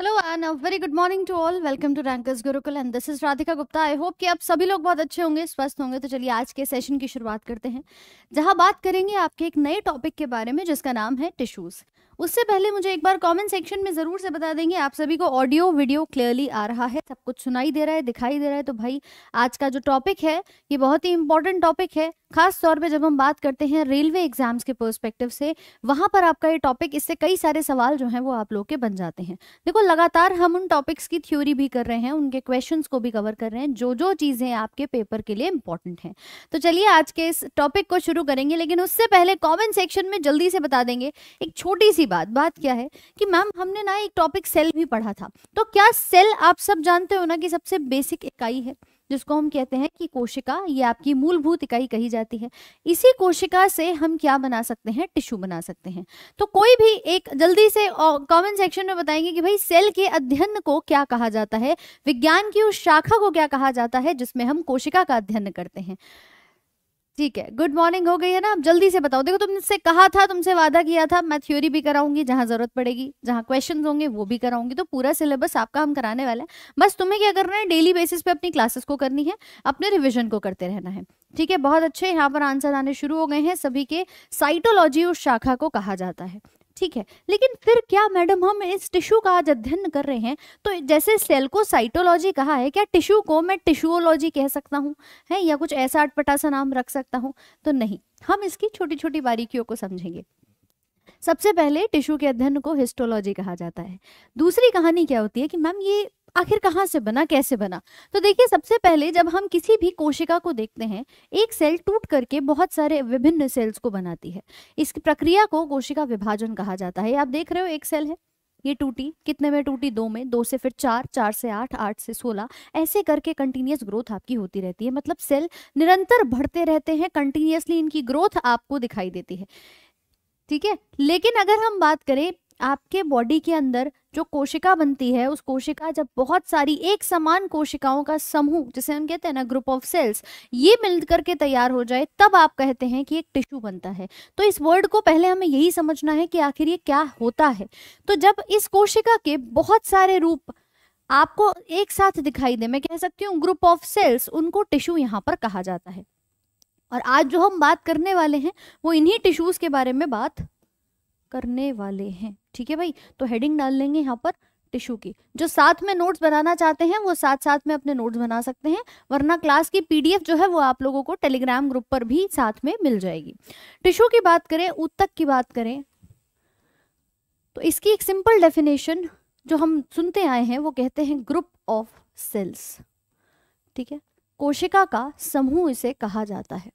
hello and very good morning to all welcome to Rankers Gurukul and this is Radhika Gupta I hope कि आप सभी लोग बहुत अच्छे होंगे स्वस्थ होंगे तो चलिए आज के सेशन की शुरुआत करते हैं जहां बात करेंगे आपके एक नए टॉपिक के बारे में जिसका नाम है टिश्यूज़ उससे पहले मुझे एक बार कमेंट सेक्शन में ज़रूर से बता देंगे आप सभी को ऑडियो वीडियो क्लियरली आ रहा है सब कुछ सुनाई दे रहा है दिखाई दे रहा है तो भाई आज का जो टॉपिक है ये बहुत ही इंपॉर्टेंट टॉपिक है खास तौर पे जब हम बात करते हैं रेलवे एग्जाम्स के पर्सपेक्टिव से वहां पर आपका ये टॉपिक इससे कई सारे सवाल जो हैं वो आप लोग के बन जाते हैं देखो लगातार हम उन टॉपिक्स की थ्योरी भी कर रहे हैं उनके क्वेश्चंस को भी कवर कर रहे हैं जो जो चीज़ें आपके पेपर के लिए इंपॉर्टेंट हैं तो चलिए आज के इस टॉपिक को शुरू करेंगे लेकिन उससे पहले कॉमेंट सेक्शन में जल्दी से बता देंगे एक छोटी सी बात बात क्या है कि मैम हमने ना एक टॉपिक सेल भी पढ़ा था तो क्या सेल आप सब जानते हो ना कि सबसे बेसिक इकाई है जिसको हम कहते हैं कि कोशिका ये आपकी मूलभूत इकाई कही जाती है इसी कोशिका से हम क्या बना सकते हैं टिश्यू बना सकते हैं तो कोई भी एक जल्दी से कमेंट सेक्शन में बताएंगे कि भाई सेल के अध्ययन को क्या कहा जाता है विज्ञान की उस शाखा को क्या कहा जाता है जिसमें हम कोशिका का अध्ययन करते हैं ठीक है गुड मॉर्निंग हो गई है ना आप जल्दी से बताओ देखो तुमसे कहा था तुमसे वादा किया था मैं थ्योरी भी कराऊंगी जहां जरूरत पड़ेगी जहां क्वेश्चंस होंगे वो भी कराऊंगी तो पूरा सिलेबस आपका हम कराने वाला है बस तुम्हें क्या करना है डेली बेसिस पे अपनी क्लासेस को करनी है अपने रिविजन को करते रहना है ठीक है बहुत अच्छे यहाँ पर आंसर आने शुरू हो गए हैं सभी के साइटोलॉजी उस शाखा को कहा जाता है ठीक है लेकिन फिर क्या मैडम हम इस टिश्यू का आज अध्ययन कर रहे हैं तो जैसे सेल को साइटोलॉजी कहा है क्या टिश्यू को मैं टिश्यूलॉजी कह सकता हूँ है या कुछ ऐसा अटपटा सा नाम रख सकता हूँ तो नहीं हम इसकी छोटी छोटी बारीकियों को समझेंगे सबसे पहले टिश्यू के अध्ययन को हिस्टोलॉजी कहा जाता है दूसरी कहानी क्या होती है कि मैम ये आखिर कहाँ से बना कैसे बना तो देखिए सबसे पहले जब हम किसी भी कोशिका को देखते हैं एक सेल टूट करके बहुत सारे विभिन्न सेल्स को बनाती है इस प्रक्रिया को कोशिका विभाजन कहा जाता है आप देख रहे हो एक सेल है ये टूटी कितने में टूटी दो में दो से फिर चार चार से आठ आठ से सोलह ऐसे करके कंटिन्यूस ग्रोथ आपकी होती रहती है मतलब सेल निरंतर बढ़ते रहते हैं कंटिन्यूसली इनकी ग्रोथ आपको दिखाई देती है ठीक है लेकिन अगर हम बात करें आपके बॉडी के अंदर जो कोशिका बनती है उस कोशिका जब बहुत सारी एक समान कोशिकाओं का समूह जिसे हम कहते हैं ना ग्रुप ऑफ सेल्स ये मिल करके तैयार हो जाए तब आप कहते हैं कि एक टिश्यू बनता है तो इस वर्ड को पहले हमें यही समझना है कि आखिर ये क्या होता है तो जब इस कोशिका के बहुत सारे रूप आपको एक साथ दिखाई दे मैं कह सकती हूँ ग्रुप ऑफ सेल्स उनको टिश्यू यहाँ पर कहा जाता है और आज जो हम बात करने वाले हैं वो इन्हीं टिश्यूज के बारे में बात करने वाले हैं ठीक है भाई तो हेडिंग डाल लेंगे यहाँ पर टिश्यू की जो साथ में नोट्स बनाना चाहते हैं वो साथ साथ में अपने नोट्स बना सकते हैं वरना क्लास की पीडीएफ जो है वो आप लोगों को टेलीग्राम ग्रुप पर भी साथ में मिल जाएगी टिश्यू की बात करें उत्तक की बात करें तो इसकी एक सिंपल डेफिनेशन जो हम सुनते आए हैं वो कहते हैं ग्रुप ऑफ सेल्स ठीक है कोशिका का समूह इसे कहा जाता है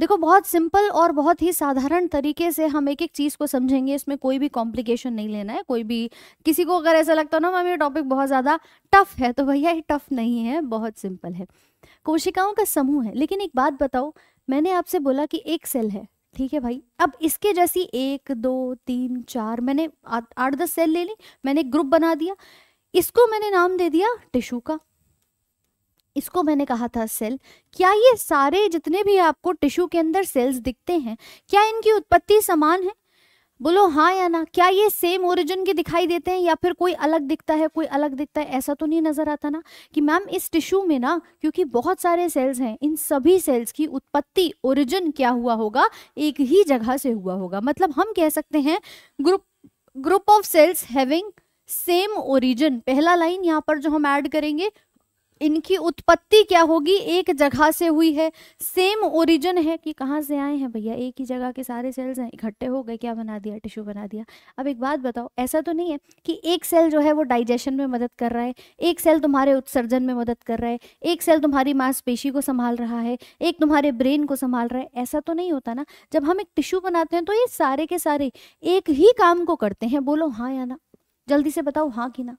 देखो बहुत सिंपल और बहुत ही साधारण तरीके से हम एक एक चीज़ को समझेंगे इसमें कोई भी कॉम्प्लिकेशन नहीं लेना है कोई भी किसी को अगर ऐसा लगता हो ना मैम ये टॉपिक बहुत ज़्यादा टफ है तो भैया ये टफ नहीं है बहुत सिंपल है कोशिकाओं का समूह है लेकिन एक बात बताओ मैंने आपसे बोला कि एक सेल है ठीक है भाई अब इसके जैसी एक दो तीन चार मैंने आठ दस सेल ले ली मैंने एक ग्रुप बना दिया इसको मैंने नाम दे दिया टिशू का इसको मैंने कहा था सेल क्या ये सारे जितने भी आपको टिश्यू के अंदर सेल्स दिखते हैं क्या इनकी उत्पत्ति समान है बोलो हाँ या ना क्या ये सेम ओरिजिन के दिखाई देते हैं या फिर कोई अलग दिखता है कोई अलग दिखता है ऐसा तो नहीं नज़र आता ना कि मैम इस टिश्यू में ना क्योंकि बहुत सारे सेल्स हैं इन सभी सेल्स की उत्पत्ति ओरिजिन क्या हुआ होगा एक ही जगह से हुआ होगा मतलब हम कह सकते हैं group group of cells having same origin पहला लाइन यहाँ पर जो हम ऐड करेंगे इनकी उत्पत्ति क्या होगी एक जगह से हुई है सेम ओरिजिन है कि कहाँ से आए हैं भैया एक ही जगह के सारे सेल्स हैं इकट्ठे हो गए क्या बना दिया टिश्यू बना दिया अब एक बात बताओ ऐसा तो नहीं है कि एक सेल जो है वो डाइजेशन में मदद कर रहा है एक सेल तुम्हारे उत्सर्जन में मदद कर रहा है एक सेल तुम्हारी मांसपेशी को संभाल रहा है एक तुम्हारे ब्रेन को संभाल रहा है ऐसा तो नहीं होता ना जब हम एक टिश्यू बनाते हैं तो ये सारे के सारे एक ही काम को करते हैं बोलो हाँ या ना जल्दी से बताओ हाँ कि ना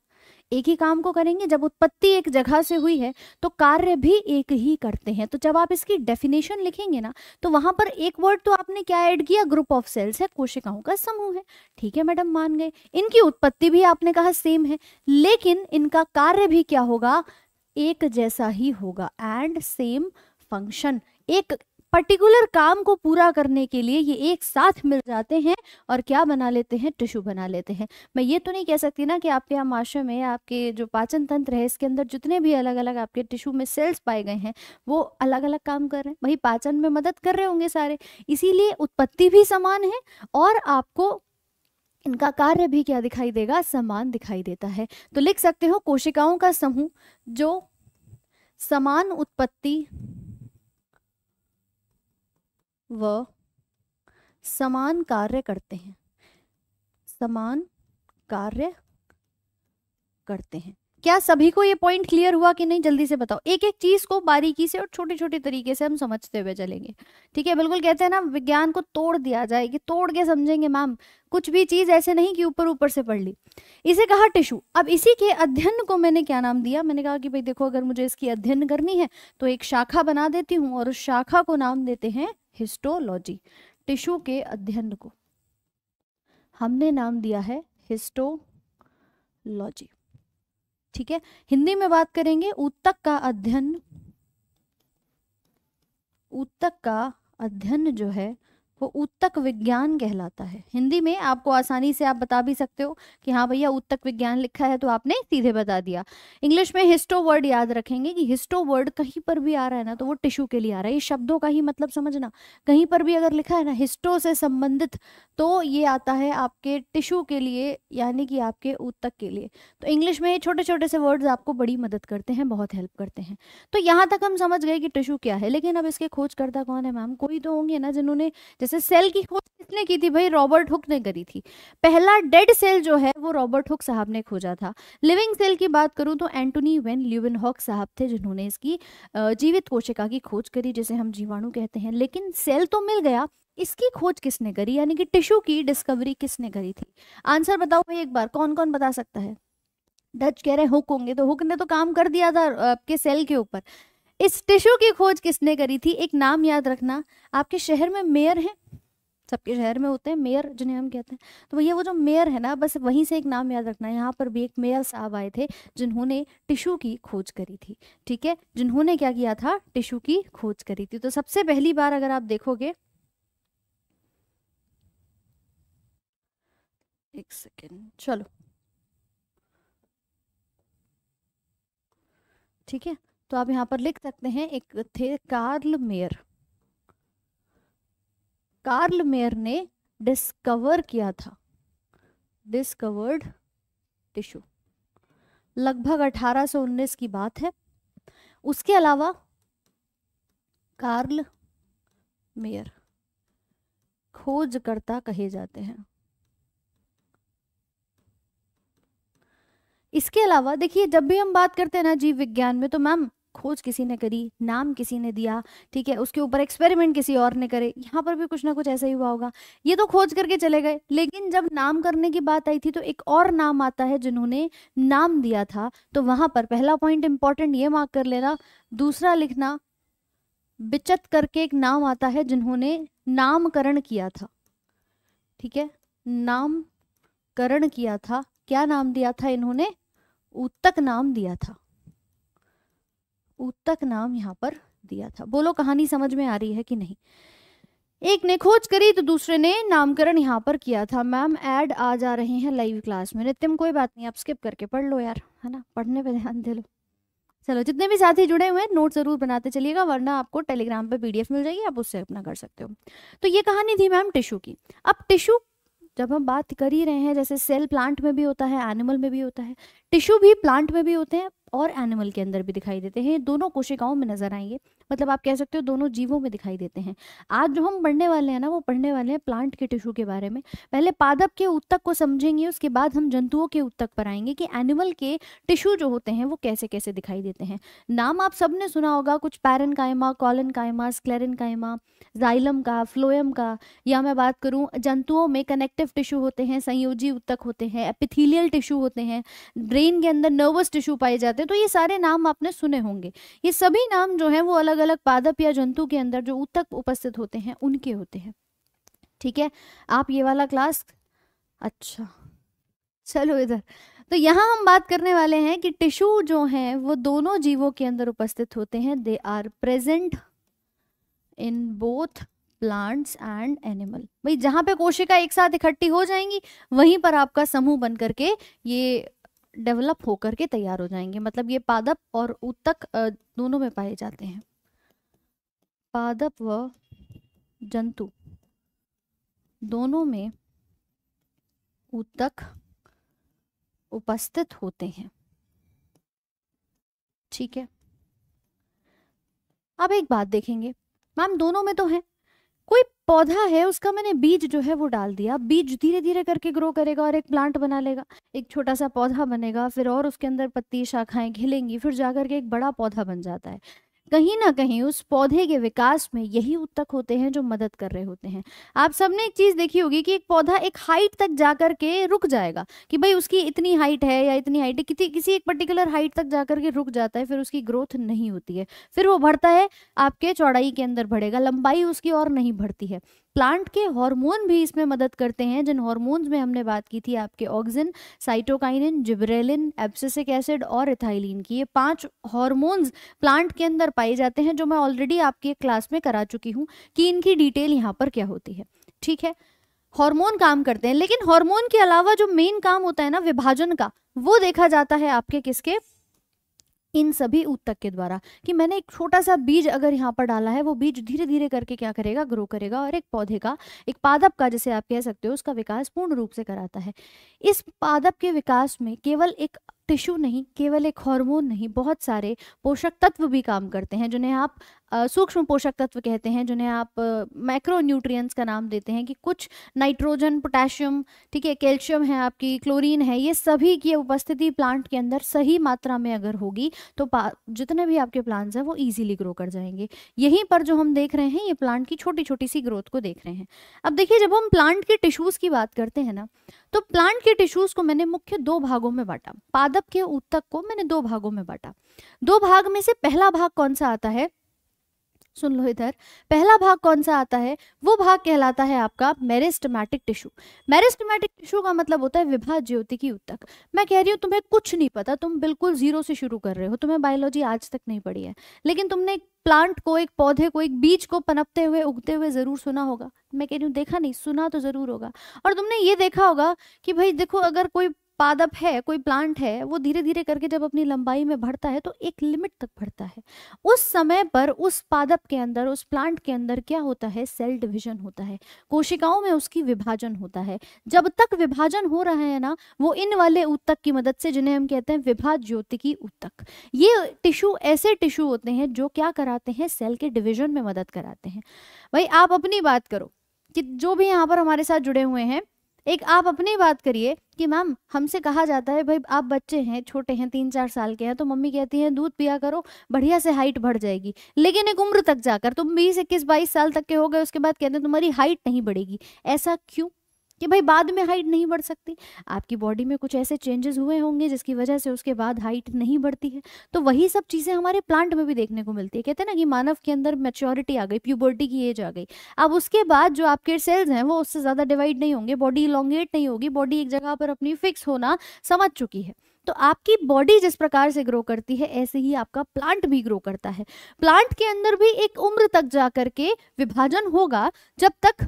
एक ही काम को करेंगे जब उत्पत्ति एक जगह से हुई है तो कार्य भी एक ही करते हैं तो जब आप इसकी डेफिनेशन लिखेंगे ना तो वहां पर एक वर्ड तो आपने क्या ऐड किया ग्रुप ऑफ सेल्स है कोशिकाओं का समूह है ठीक है मैडम मान गए इनकी उत्पत्ति भी आपने कहा सेम है लेकिन इनका कार्य भी क्या होगा एक जैसा ही होगा एंड सेम फंक्शन एक पर्टिकुलर काम को पूरा करने के लिए ये एक साथ मिल जाते हैं और क्या बना लेते हैं टिश्यू बना लेते हैं मैं ये तो नहीं कह सकती ना कि आपके यहाँ माशरे में आपके जो पाचन तंत्र है इसके अंदर जितने भी अलग अलग आपके टिश्यू में सेल्स पाए गए हैं वो अलग अलग काम कर रहे हैं वही पाचन में मदद कर रहे होंगे सारे इसीलिए उत्पत्ति भी समान है और आपको इनका कार्य भी क्या दिखाई देगा समान दिखाई देता है तो लिख सकते हो कोशिकाओं का समूह जो समान उत्पत्ति व समान कार्य करते हैं समान कार्य करते हैं क्या सभी को ये पॉइंट क्लियर हुआ कि नहीं जल्दी से बताओ एक एक चीज को बारीकी से और छोटे छोटे तरीके से हम समझते हुए चलेंगे ठीक है बिल्कुल कहते हैं ना विज्ञान को तोड़ दिया जाए कि तोड़ के समझेंगे मैम कुछ भी चीज ऐसे नहीं कि ऊपर ऊपर से पढ़ ली इसे कहा टिश्यू अब इसी के अध्ययन को मैंने क्या नाम दिया मैंने कहा कि भाई देखो अगर मुझे इसकी अध्ययन करनी है तो एक शाखा बना देती हूँ और उस शाखा को नाम देते हैं हिस्टोलॉजी टिश्यू के अध्ययन को हमने नाम दिया है हिस्टोलॉजी ठीक है हिंदी में बात करेंगे ऊतक का अध्ययन ऊतक का अध्ययन जो है वो उत्तक विज्ञान कहलाता है हिंदी में आपको आसानी से आप बता भी सकते हो कि हाँ भैया उत्तक विज्ञान लिखा है तो आपने सीधे बता दिया इंग्लिश में हिस्टो वर्ड याद रखेंगे कि हिस्टो वर्ड कहीं पर भी आ रहा है ना तो वो टिश्यू के लिए आ रहा है ये शब्दों का ही मतलब समझना कहीं पर भी अगर लिखा है ना हिस्टो से संबंधित तो ये आता है आपके टिश्यू के लिए यानी कि आपके उत्तक के लिए तो इंग्लिश में छोटे छोटे से वर्ड्स आपको बड़ी मदद करते हैं बहुत हेल्प करते हैं तो यहाँ तक हम समझ गए कि टिश्यू क्या है लेकिन अब इसके खोजकर्ता कौन है मैम कोई तो होंगे ना जिन्होंने जैसे सेल की खोज किसने की थी भाई रॉबर्ट हुक ने करी थी पहला डेड सेल जो है वो रॉबर्ट हुक साहब ने खोजा था लिविंग सेल की बात करूं तो एंटोनी वेन ल्यूविन हॉक साहब थे जिन्होंने इसकी जीवित कोशिका की खोज करी जिसे हम जीवाणु कहते हैं लेकिन सेल तो मिल गया इसकी खोज किसने करी यानी कि टिश्यू की डिस्कवरी किसने करी थी आंसर बताओ भाई एक बार कौन कौन बता सकता है डच कह रहे हुक होंगे तो हुक ने तो काम कर दिया था आपके सेल के ऊपर इस टिश्यू की खोज किसने करी थी एक नाम याद रखना आपके शहर में मेयर हैं सबके शहर में होते हैं मेयर जिन्हें हम कहते हैं तो भैया वो जो मेयर है ना बस वहीं से एक नाम याद रखना है यहाँ पर भी एक मेयर साहब आए थे जिन्होंने टिशू की खोज करी थी ठीक है जिन्होंने क्या किया था टिशू की खोज करी थी तो सबसे पहली बार अगर आप देखोगे एक सेकेंड चलो ठीक है तो आप यहाँ पर लिख सकते हैं एक थे कार्ल मेयर कार्ल मेयर ने डिस्कवर किया था डिस्कवर्ड टिश्यू लगभग 1819 की बात है उसके अलावा कार्ल मेयर खोजकर्ता कहे जाते हैं इसके अलावा देखिए जब भी हम बात करते हैं ना जीव विज्ञान में तो मैम खोज किसी ने करी नाम किसी ने दिया ठीक है उसके ऊपर एक्सपेरिमेंट किसी और ने करे यहाँ पर भी कुछ ना कुछ ऐसा ही हुआ होगा ये तो खोज करके चले गए लेकिन जब नाम करने की बात आई थी तो एक और नाम आता है जिन्होंने नाम दिया था तो वहां पर पहला पॉइंट इंपॉर्टेंट ये मार्क कर लेना दूसरा लिखना बिचत करके एक नाम आता है जिन्होंने नामकरण किया था ठीक है नामकरण किया था क्या नाम दिया था इन्होंने उत्तक नाम दिया था उत्तक नाम यहां पर दिया था बोलो कहानी समझ में आ रही है कि नहीं एक ने खोज करी तो दूसरे ने नामकरण यहाँ पर किया था मैम ऐड आ जा रहे हैं लाइव क्लास में नितिम कोई बात नहीं आप स्किप करके पढ़ लो यार है ना पढ़ने पे ध्यान दे लो चलो जितने भी साथी जुड़े हुए हैं नोट जरूर बनाते चलिएगा वरना आपको टेलीग्राम पे पीडीएफ मिल जाएगी आप उससे अपना कर सकते हो तो ये कहानी थी मैम टिशू की अब टिशू जब हम बात कर ही रहे हैं जैसे सेल प्लांट में भी होता है एनिमल में भी होता है टिश्यू भी प्लांट में भी होते हैं और एनिमल के अंदर भी दिखाई देते हैं दोनों कोशिकाओं में नजर आएंगे मतलब आप कह सकते हो दोनों जीवों में दिखाई देते हैं आज जो हम पढ़ने वाले हैं ना वो पढ़ने वाले हैं प्लांट के टिश्यू के बारे में पहले पादप के उत्तक को समझेंगे उसके बाद हम जंतुओं के उत्तक पर आएंगे कि एनिमल के टिश्यू जो होते हैं वो कैसे कैसे दिखाई देते हैं नाम आप सबने सुना होगा कुछ पैरन कायमा कॉलन कायमा स्क्लेरन कायमा जाइलम का फ्लोएम का या मैं बात करूँ जंतुओं में कनेक्टिव टिश्यू होते हैं संयोजी उत्तक होते हैं एपिथीलियल टिश्यू होते हैं ब्रेन के अंदर नर्वस टिश्यू पाए जाते हैं तो ये सारे नाम आपने सुने होंगे ये सभी नाम जो है वो अलग अलग अलग पादप या जंतु के अंदर जो उत्तक उपस्थित होते हैं उनके होते हैं ठीक है आप ये वाला क्लास अच्छा चलो इधर तो यहाँ हम बात करने वाले हैं कि टिश्यू जो हैं वो दोनों जीवों के अंदर उपस्थित होते हैं they are present in both plants and animal भाई जहाँ पे कोशिका एक साथ इकट्ठी हो जाएंगी वहीं पर आपका समूह बन करके ये डेवलप होकर के तैयार हो जाएंगे मतलब ये पादप और उत्तक दोनों में पाए जाते हैं पादप व जंतु दोनों में ऊतक उपस्थित होते हैं ठीक है अब एक बात देखेंगे मैम दोनों में तो है कोई पौधा है उसका मैंने बीज जो है वो डाल दिया बीज धीरे धीरे करके ग्रो करेगा और एक प्लांट बना लेगा एक छोटा सा पौधा बनेगा फिर और उसके अंदर पत्ती शाखाएं खिलेंगी फिर जाकर के एक बड़ा पौधा बन जाता है कहीं ना कहीं उस पौधे के विकास में यही उत्तक होते हैं जो मदद कर रहे होते हैं आप सबने एक चीज़ देखी होगी कि एक पौधा एक हाइट तक जाकर के रुक जाएगा कि भाई उसकी इतनी हाइट है या इतनी हाइट है किसी किसी एक पर्टिकुलर हाइट तक जाकर के रुक जाता है फिर उसकी ग्रोथ नहीं होती है फिर वो बढ़ता है आपके चौड़ाई के अंदर बढ़ेगा लंबाई उसकी और नहीं बढ़ती है प्लांट के हार्मोन भी इसमें मदद करते हैं जिन हार्मोन्स में हमने बात की थी आपके auxin cytokinin gibberellin abscisic acid और इथाइलिन की ये पांच हार्मोन्स प्लांट के अंदर पाए जाते हैं जो मैं ऑलरेडी एक क्लास में करा चुकी हूँ कि इनकी डिटेल यहाँ पर क्या होती है ठीक है हार्मोन काम करते हैं लेकिन हार्मोन के अलावा जो मेन काम होता है ना विभाजन का वो देखा जाता है आपके किसके इन सभी ऊतक के द्वारा कि मैंने एक छोटा सा बीज अगर यहाँ पर डाला है वो बीज धीरे धीरे करके क्या करेगा ग्रो करेगा और एक पौधे का एक पादप का जैसे आप कह सकते हो उसका विकास पूर्ण रूप से कराता है इस पादप के विकास में केवल एक टिश्यू नहीं केवल एक हार्मोन नहीं बहुत सारे पोषक तत्व भी काम करते हैं जिन्हें आप सूक्ष्म पोषक तत्व कहते हैं जिन्हें आप माइक्रो न्यूट्रिएंट्स का नाम देते हैं कि कुछ नाइट्रोजन पोटेशियम ठीक है कैल्शियम है आपकी क्लोरीन है ये सभी की उपस्थिति प्लांट के अंदर सही मात्रा में अगर होगी तो जितने भी आपके प्लांट्स हैं वो ईजिली ग्रो कर जाएंगे यहीं पर जो हम देख रहे हैं ये प्लांट की छोटी छोटी सी ग्रोथ को देख रहे हैं अब देखिए जब हम प्लांट के टिश्यूज़ की बात करते हैं ना तो प्लांट के टिश्यूज़ को मैंने मुख्य दो भागों में बांटा पादप के उत्तक को मैंने दो भागों में बांटा दो भाग में से पहला भाग कौन सा आता है सुन लो इधर पहला भाग कौन सा आता है वो भाग कहलाता है आपका मेरिस्टमैटिक टिश्यू मेरिस्टमैटिक टिश्यू का मतलब होता है विभाज ज्योति की उत्तक मैं कह रही हूँ तुम्हें कुछ नहीं पता तुम बिल्कुल जीरो से शुरू कर रहे हो तुम्हें बायोलॉजी आज तक नहीं पढ़ी है लेकिन तुमने एक प्लांट को एक पौधे को एक बीज को पनपते हुए उगते हुए जरूर सुना होगा मैं कह रही हूँ देखा नहीं सुना तो जरूर होगा और तुमने ये देखा होगा कि भाई देखो अगर कोई पादप है कोई प्लांट है वो धीरे धीरे करके जब अपनी लंबाई में बढ़ता है तो एक लिमिट तक बढ़ता है उस समय पर उस पादप के अंदर उस प्लांट के अंदर क्या होता है सेल डिविजन होता है कोशिकाओं में उसकी विभाजन होता है जब तक विभाजन हो रहा है ना वो इन वाले उत्तक की मदद से जिन्हें हम कहते हैं विभाज ज्योतिकी उत्तक ये टिश्यू ऐसे टिश्यू होते हैं जो क्या कराते हैं सेल के डिविजन में मदद कराते हैं भाई आप अपनी बात करो कि जो भी यहाँ पर हमारे साथ जुड़े हुए हैं एक आप अपनी बात करिए कि मैम हमसे कहा जाता है भाई आप बच्चे हैं छोटे हैं तीन चार साल के हैं तो मम्मी कहती है दूध पिया करो बढ़िया से हाइट बढ़ जाएगी लेकिन एक उम्र तक जाकर तुम बीस इक्कीस बाईस साल तक के हो गए उसके बाद कहते हैं तुम्हारी हाइट नहीं बढ़ेगी ऐसा क्यों कि भाई बाद में हाइट नहीं बढ़ सकती आपकी बॉडी में कुछ ऐसे चेंजेस हुए होंगे जिसकी वजह से उसके बाद हाइट नहीं बढ़ती है तो वही सब चीज़ें हमारे प्लांट में भी देखने को मिलती है कहते हैं ना कि मानव के अंदर मेच्योरिटी आ गई प्यूबर्टी की एज आ गई अब उसके बाद जो आपके सेल्स हैं वो उससे ज़्यादा डिवाइड नहीं होंगे बॉडी इलांगेट नहीं होगी बॉडी एक जगह पर अपनी फिक्स होना समझ चुकी है तो आपकी बॉडी जिस प्रकार से ग्रो करती है ऐसे ही आपका प्लांट भी ग्रो करता है प्लांट के अंदर भी एक उम्र तक जा करके विभाजन होगा जब तक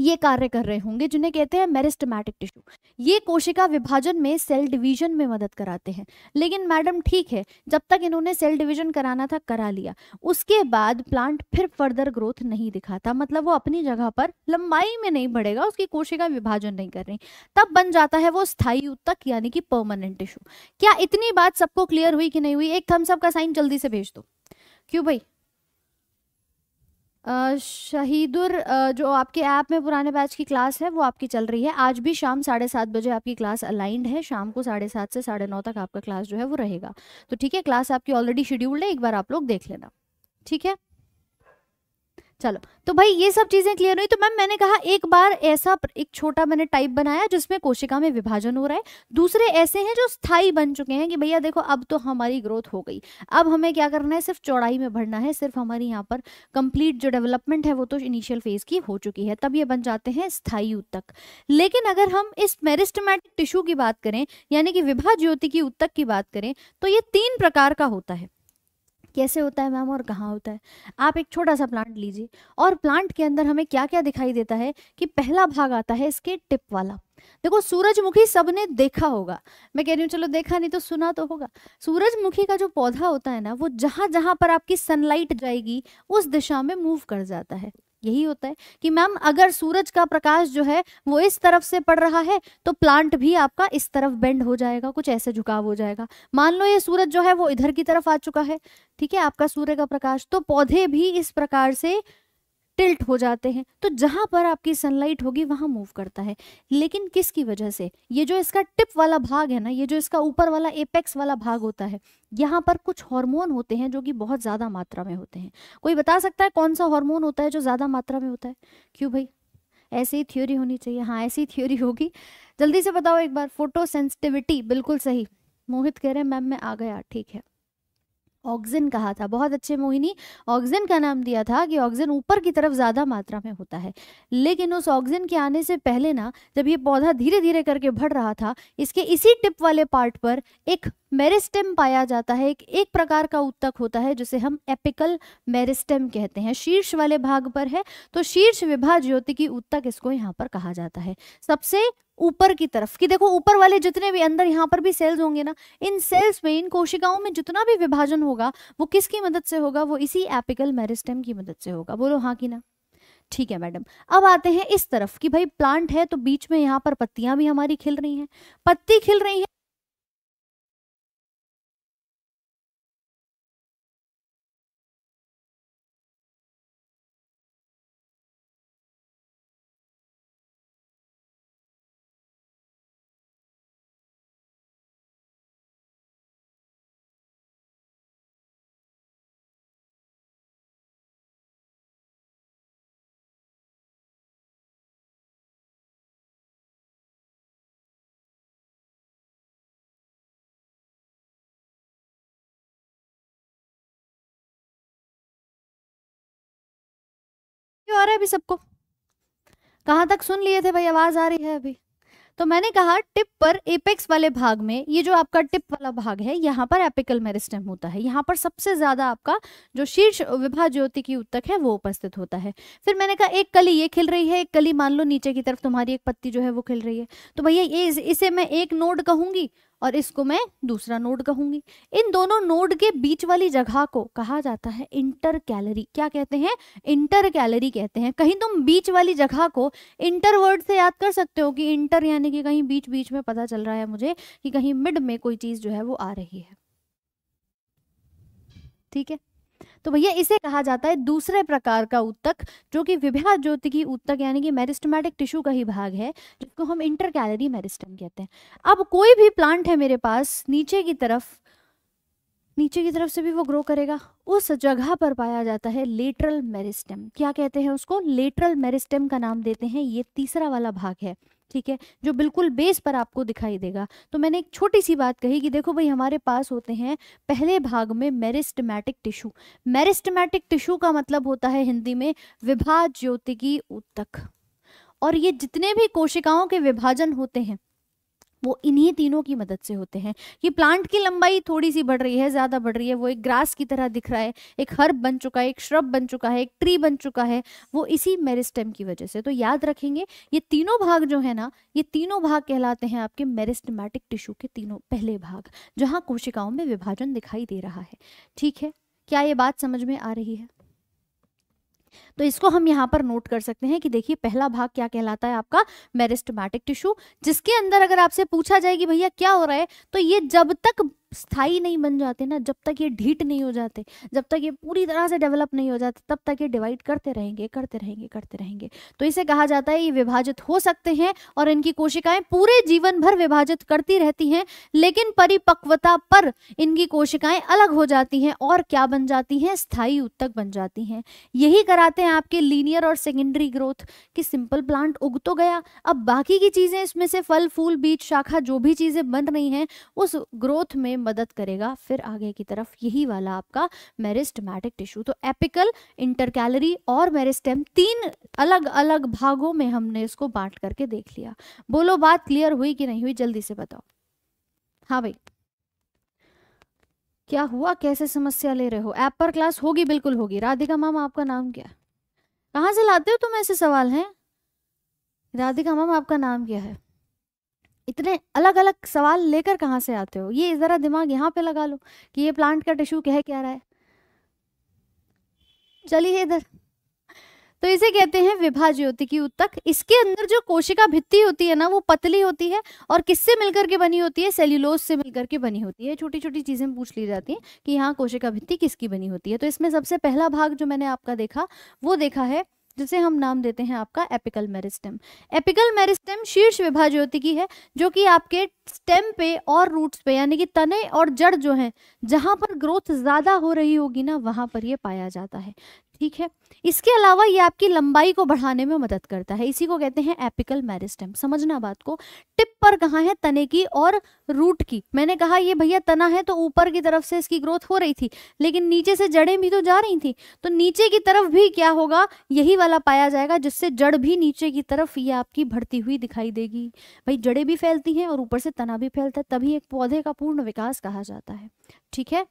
ये कार्य कर रहे होंगे जिन्हें कहते हैं मेरिस्टमैटिक टिश्यू ये कोशिका विभाजन में सेल डिवीजन में मदद कराते हैं लेकिन मैडम ठीक है जब तक इन्होंने सेल डिवीजन कराना था करा लिया उसके बाद प्लांट फिर फर्दर ग्रोथ नहीं दिखाता मतलब वो अपनी जगह पर लंबाई में नहीं बढ़ेगा उसकी कोशिका विभाजन नहीं कर रही तब बन जाता है वो स्थायी उत्तक यानी कि परमानेंट टिश्यू क्या इतनी बात सबको क्लियर हुई कि नहीं हुई एक थम्सअप का साइन जल्दी से भेज दो क्यों भाई शहीदुर जो आपके ऐप में पुराने बैच की क्लास है वो आपकी चल रही है आज भी शाम साढ़े सात बजे आपकी क्लास अलाइंड है शाम को साढ़े सात से साढ़े नौ तक आपका क्लास जो है वो रहेगा तो ठीक है क्लास आपकी ऑलरेडी शेड्यूल्ड है एक बार आप लोग देख लेना ठीक है चलो तो भाई ये सब चीजें क्लियर हुई तो मैम मैंने कहा एक बार ऐसा एक छोटा मैंने टाइप बनाया जिसमें कोशिका में विभाजन हो रहा है दूसरे ऐसे हैं जो स्थायी बन चुके हैं कि भैया देखो अब तो हमारी ग्रोथ हो गई अब हमें क्या करना है सिर्फ चौड़ाई में बढ़ना है सिर्फ हमारी यहाँ पर कंप्लीट जो डेवलपमेंट है वो तो इनिशियल फेज की हो चुकी है तब ये बन जाते हैं स्थायी उत्तक लेकिन अगर हम इस मेरिस्टमेटिक टिश्यू की बात करें यानी कि विभा ज्योति की उत्तक की बात करें तो ये तीन प्रकार का होता है कैसे होता है मैम और कहाँ होता है आप एक छोटा सा प्लांट लीजिए और प्लांट के अंदर हमें क्या क्या दिखाई देता है कि पहला भाग आता है इसके टिप वाला देखो सूरजमुखी सबने देखा होगा मैं कह रही हूँ चलो देखा नहीं तो सुना तो होगा सूरजमुखी का जो पौधा होता है ना वो जहां जहां पर आपकी सनलाइट जाएगी उस दिशा में मूव कर जाता है यही होता है कि मैम अगर सूरज का प्रकाश जो है वो इस तरफ से पड़ रहा है तो प्लांट भी आपका इस तरफ बेंड हो जाएगा कुछ ऐसे झुकाव हो जाएगा मान लो ये सूरज जो है वो इधर की तरफ आ चुका है ठीक है आपका सूर्य का प्रकाश तो पौधे भी इस प्रकार से टिल्ट हो जाते हैं तो जहां पर आपकी सनलाइट होगी वहां मूव करता है लेकिन किसकी वजह से ये जो इसका टिप वाला भाग है ना ये जो इसका ऊपर वाला एपेक्स वाला भाग होता है यहाँ पर कुछ हार्मोन होते हैं जो कि बहुत ज़्यादा मात्रा में होते हैं कोई बता सकता है कौन सा हार्मोन होता है जो ज़्यादा मात्रा में होता है क्यों भाई ऐसी ही थ्योरी होनी चाहिए हाँ ऐसी थ्योरी होगी जल्दी से बताओ एक बार सेंसिटिविटी बिल्कुल सही मोहित कह रहे हैं मैम मैं आ गया ठीक है ऑक्सीजन कहा था बहुत अच्छे मोहिनी ऑक्सीजन का नाम दिया था कि ऑक्सीजन ऊपर की तरफ ज़्यादा मात्रा में होता है लेकिन उस ऑक्सीजन के आने से पहले ना जब ये पौधा धीरे धीरे करके बढ़ रहा था इसके इसी टिप वाले पार्ट पर एक मेरिस्टेम पाया जाता है एक, एक प्रकार का उत्तक होता है जिसे हम एपिकल मेरिस्टेम कहते हैं शीर्ष वाले भाग पर है तो शीर्ष विभाज्योति की उत्तक इसको यहाँ पर कहा जाता है सबसे ऊपर की तरफ कि देखो ऊपर वाले जितने भी अंदर यहाँ पर भी सेल्स होंगे ना इन सेल्स में इन कोशिकाओं में जितना भी विभाजन होगा वो किसकी मदद से होगा वो इसी एपिकल मेरिस्टेम की मदद से होगा बोलो हाँ कि ना ठीक है मैडम अब आते हैं इस तरफ कि भाई प्लांट है तो बीच में यहाँ पर पत्तियां भी हमारी खिल रही हैं पत्ती खिल रही है क्यों आ रहा है अभी सबको कहाँ तक सुन लिए थे भाई आवाज आ रही है अभी तो मैंने कहा टिप पर एपेक्स वाले भाग में ये जो आपका टिप वाला भाग है यहाँ पर एपिकल मेरिस्टेम होता है यहाँ पर सबसे ज्यादा आपका जो शीर्ष विभा ज्योति की उत्तक है वो उपस्थित होता है फिर मैंने कहा एक कली ये खिल रही है एक कली मान लो नीचे की तरफ तुम्हारी एक पत्ती जो है वो खिल रही है तो भैया ये इसे मैं एक नोड कहूंगी और इसको मैं दूसरा नोड कहूंगी इन दोनों नोड के बीच वाली जगह को कहा जाता है इंटर कैलरी क्या कहते हैं इंटर कैलरी कहते हैं कहीं तुम बीच वाली जगह को इंटर वर्ड से याद कर सकते हो कि इंटर यानी कि कहीं बीच बीच में पता चल रहा है मुझे कि कहीं मिड में कोई चीज जो है वो आ रही है ठीक है तो भैया इसे कहा जाता है दूसरे प्रकार का उत्तक जो कि विभिन्न ज्योति की उत्तक यानी कि मेरिस्टमैटिक टिश्यू का ही भाग है जिसको हम इंटर कैलरी मेरिस्टम कहते हैं अब कोई भी प्लांट है मेरे पास नीचे की तरफ नीचे की तरफ से भी वो ग्रो करेगा उस जगह पर पाया जाता है लेटरल मेरिस्टम क्या कहते हैं उसको लेटरल मेरिस्टम का नाम देते हैं ये तीसरा वाला भाग है ठीक है जो बिल्कुल बेस पर आपको दिखाई देगा तो मैंने एक छोटी सी बात कही कि देखो भाई हमारे पास होते हैं पहले भाग में मेरिस्टमैटिक टिश्यू मेरिस्टमैटिक टिश्यू का मतलब होता है हिंदी में विभाज्योतिकी उत्तक और ये जितने भी कोशिकाओं के विभाजन होते हैं वो इन्हीं तीनों की मदद से होते हैं ये प्लांट की लंबाई थोड़ी सी बढ़ रही है ज़्यादा बढ़ रही है वो एक ग्रास की तरह दिख रहा है एक हर्ब बन चुका है एक श्रब बन चुका है एक ट्री बन चुका है वो इसी मेरिस्टेम की वजह से तो याद रखेंगे ये तीनों भाग जो है ना ये तीनों भाग कहलाते हैं आपके मेरिस्टमैटिक टिश्यू के तीनों पहले भाग जहाँ कोशिकाओं में विभाजन दिखाई दे रहा है ठीक है क्या ये बात समझ में आ रही है तो इसको हम यहाँ पर नोट कर सकते हैं कि देखिए पहला भाग क्या कहलाता है आपका मेरिस्टमैटिक टिश्यू जिसके अंदर अगर आपसे पूछा जाएगी भैया क्या हो रहा है तो ये जब तक स्थाई नहीं बन जाते ना जब तक ये ढीट नहीं हो जाते जब तक ये पूरी तरह से डेवलप नहीं हो जाते तब तक ये डिवाइड करते रहेंगे करते रहेंगे करते रहेंगे तो इसे कहा जाता है ये विभाजित हो सकते हैं और इनकी कोशिकाएं पूरे जीवन भर विभाजित करती रहती हैं लेकिन परिपक्वता पर इनकी कोशिकाएं अलग हो जाती हैं और क्या बन जाती हैं स्थायी उत्तक बन जाती हैं यही कराते हैं आपके लीनियर और सेकेंडरी ग्रोथ कि सिंपल प्लांट उग तो गया अब बाकी की चीज़ें इसमें से फल फूल बीज शाखा जो भी चीज़ें बन रही हैं उस ग्रोथ में मदद करेगा फिर आगे की तरफ यही वाला आपका मेरिस्टमैटिक टिश्यू तो एपिकल इंटरकैलरी और मेरिस्टेम तीन अलग अलग भागों में हमने इसको बांट करके देख लिया बोलो बात क्लियर हुई कि नहीं हुई जल्दी से बताओ हाँ भाई क्या हुआ कैसे समस्या ले रहे हो एपर क्लास होगी बिल्कुल होगी राधिका माम आपका नाम क्या है कहाँ से लाते हो तुम ऐसे सवाल हैं राधिका माम आपका नाम क्या है इतने अलग अलग सवाल लेकर कहाँ से आते हो ये ज़रा दिमाग यहाँ पे लगा लो कि ये प्लांट का टिश्यू कह क्या रहा है चलिए इधर तो इसे कहते हैं विभा की उत्तक इसके अंदर जो कोशिका भित्ति होती है ना वो पतली होती है और किससे मिलकर के बनी होती है सेल्यूलोज से मिलकर के बनी होती है छोटी छोटी चीजें पूछ ली जाती हैं कि यहाँ कोशिका भित्ति किसकी बनी होती है तो इसमें सबसे पहला भाग जो मैंने आपका देखा वो देखा है जिसे हम नाम देते हैं आपका एपिकल मेरिस्टम एपिकल मेरिस्टम शीर्ष विभाज्योति की है जो कि आपके स्टेम पे और रूट्स पे यानी कि तने और जड़ जो हैं जहां पर ग्रोथ ज्यादा हो रही होगी ना वहां पर ये पाया जाता है ठीक है इसके अलावा ये आपकी लंबाई को बढ़ाने में मदद करता है इसी को कहते हैं एपिकल मैरिस्टम समझना बात को टिप पर कहा है तने की और रूट की मैंने कहा ये भैया तना है तो ऊपर की तरफ से इसकी ग्रोथ हो रही थी लेकिन नीचे से जड़ें भी तो जा रही थी तो नीचे की तरफ भी क्या होगा यही वाला पाया जाएगा जिससे जड़ भी नीचे की तरफ ये आपकी भरती हुई दिखाई देगी भाई जड़ें भी फैलती है और ऊपर से तना भी फैलता है तभी एक पौधे का पूर्ण विकास कहा जाता है ठीक है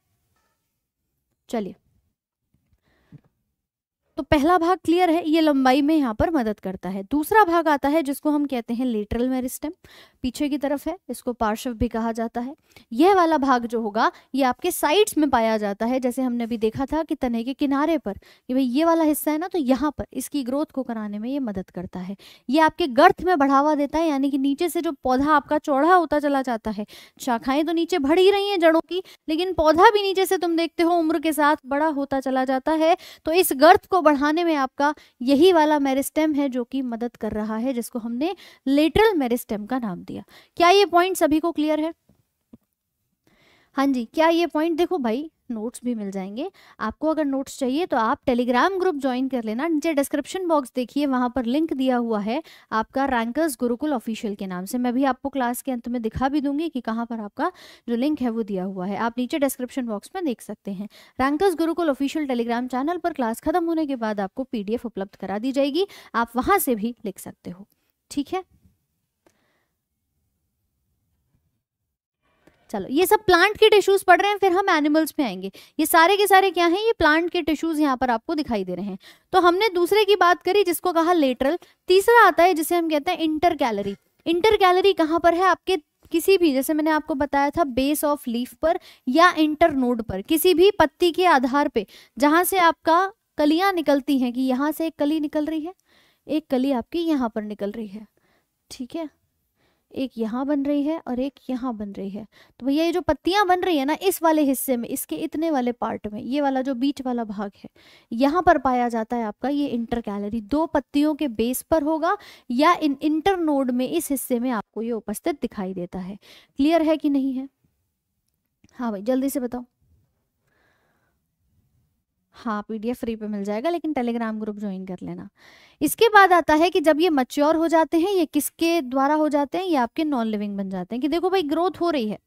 चलिए तो पहला भाग क्लियर है ये लंबाई में यहाँ पर मदद करता है दूसरा भाग आता है जिसको हम कहते हैं लेटरल मेरिस्टम पीछे की तरफ है इसको पार्श्व भी कहा जाता है यह वाला भाग जो होगा ये आपके साइड्स में पाया जाता है जैसे हमने अभी देखा था कि तने के किनारे पर कि भाई ये वाला हिस्सा है ना तो यहाँ पर इसकी ग्रोथ को कराने में ये मदद करता है ये आपके गर्थ में बढ़ावा देता है यानी कि नीचे से जो पौधा आपका चौड़ा होता चला जाता है शाखाएं तो नीचे बढ़ ही रही है जड़ों की लेकिन पौधा भी नीचे से तुम देखते हो उम्र के साथ बड़ा होता चला जाता है तो इस गर्थ को बढ़ाने में आपका यही वाला मेरिस्टेम है जो कि मदद कर रहा है जिसको हमने लेटरल मेरिस्टेम का नाम दिया क्या ये पॉइंट सभी को क्लियर है हाँ जी क्या ये पॉइंट देखो भाई नोट्स भी मिल जाएंगे आपको अगर नोट्स चाहिए तो आप टेलीग्राम ग्रुप ज्वाइन कर लेना नीचे डिस्क्रिप्शन बॉक्स देखिए वहाँ पर लिंक दिया हुआ है आपका रैंकर्स गुरुकुल ऑफिशियल के नाम से मैं भी आपको क्लास के अंत में दिखा भी दूंगी कि कहाँ पर आपका जो लिंक है वो दिया हुआ है आप नीचे डिस्क्रिप्शन बॉक्स में देख सकते हैं Rankers Gurukul official Telegram channel पर क्लास खत्म होने के बाद आपको पी उपलब्ध करा दी जाएगी आप वहाँ से भी लिख सकते हो ठीक है चलो ये सब प्लांट के टिश्यूज पढ़ रहे हैं फिर हम एनिमल्स पे आएंगे ये सारे के सारे क्या हैं ये प्लांट के टिश्यूज यहाँ पर आपको दिखाई दे रहे हैं तो हमने दूसरे की बात करी जिसको कहा लेटरल तीसरा आता है जिसे हम कहते हैं इंटर कैलरी इंटर कैलरी कहाँ पर है आपके किसी भी जैसे मैंने आपको बताया था बेस ऑफ लीफ पर या इंटर नोड पर किसी भी पत्ती के आधार पे जहां से आपका कलियां निकलती हैं कि यहाँ से एक कली निकल रही है एक कली आपकी यहाँ पर निकल रही है ठीक है एक यहाँ बन रही है और एक यहाँ बन रही है तो भैया ये जो पत्तियाँ बन रही है ना इस वाले हिस्से में इसके इतने वाले पार्ट में ये वाला जो बीच वाला भाग है यहाँ पर पाया जाता है आपका ये इंटर कैलरी दो पत्तियों के बेस पर होगा या इन इंटर नोड में इस हिस्से में आपको ये उपस्थित दिखाई देता है क्लियर है कि नहीं है हाँ भाई जल्दी से बताओ हाँ पीडीएफ फ्री पे मिल जाएगा लेकिन टेलीग्राम ग्रुप ज्वाइन कर लेना इसके बाद आता है कि जब ये मच्योर हो जाते हैं ये किसके द्वारा हो जाते हैं ये आपके नॉन लिविंग बन जाते हैं कि देखो भाई ग्रोथ हो रही है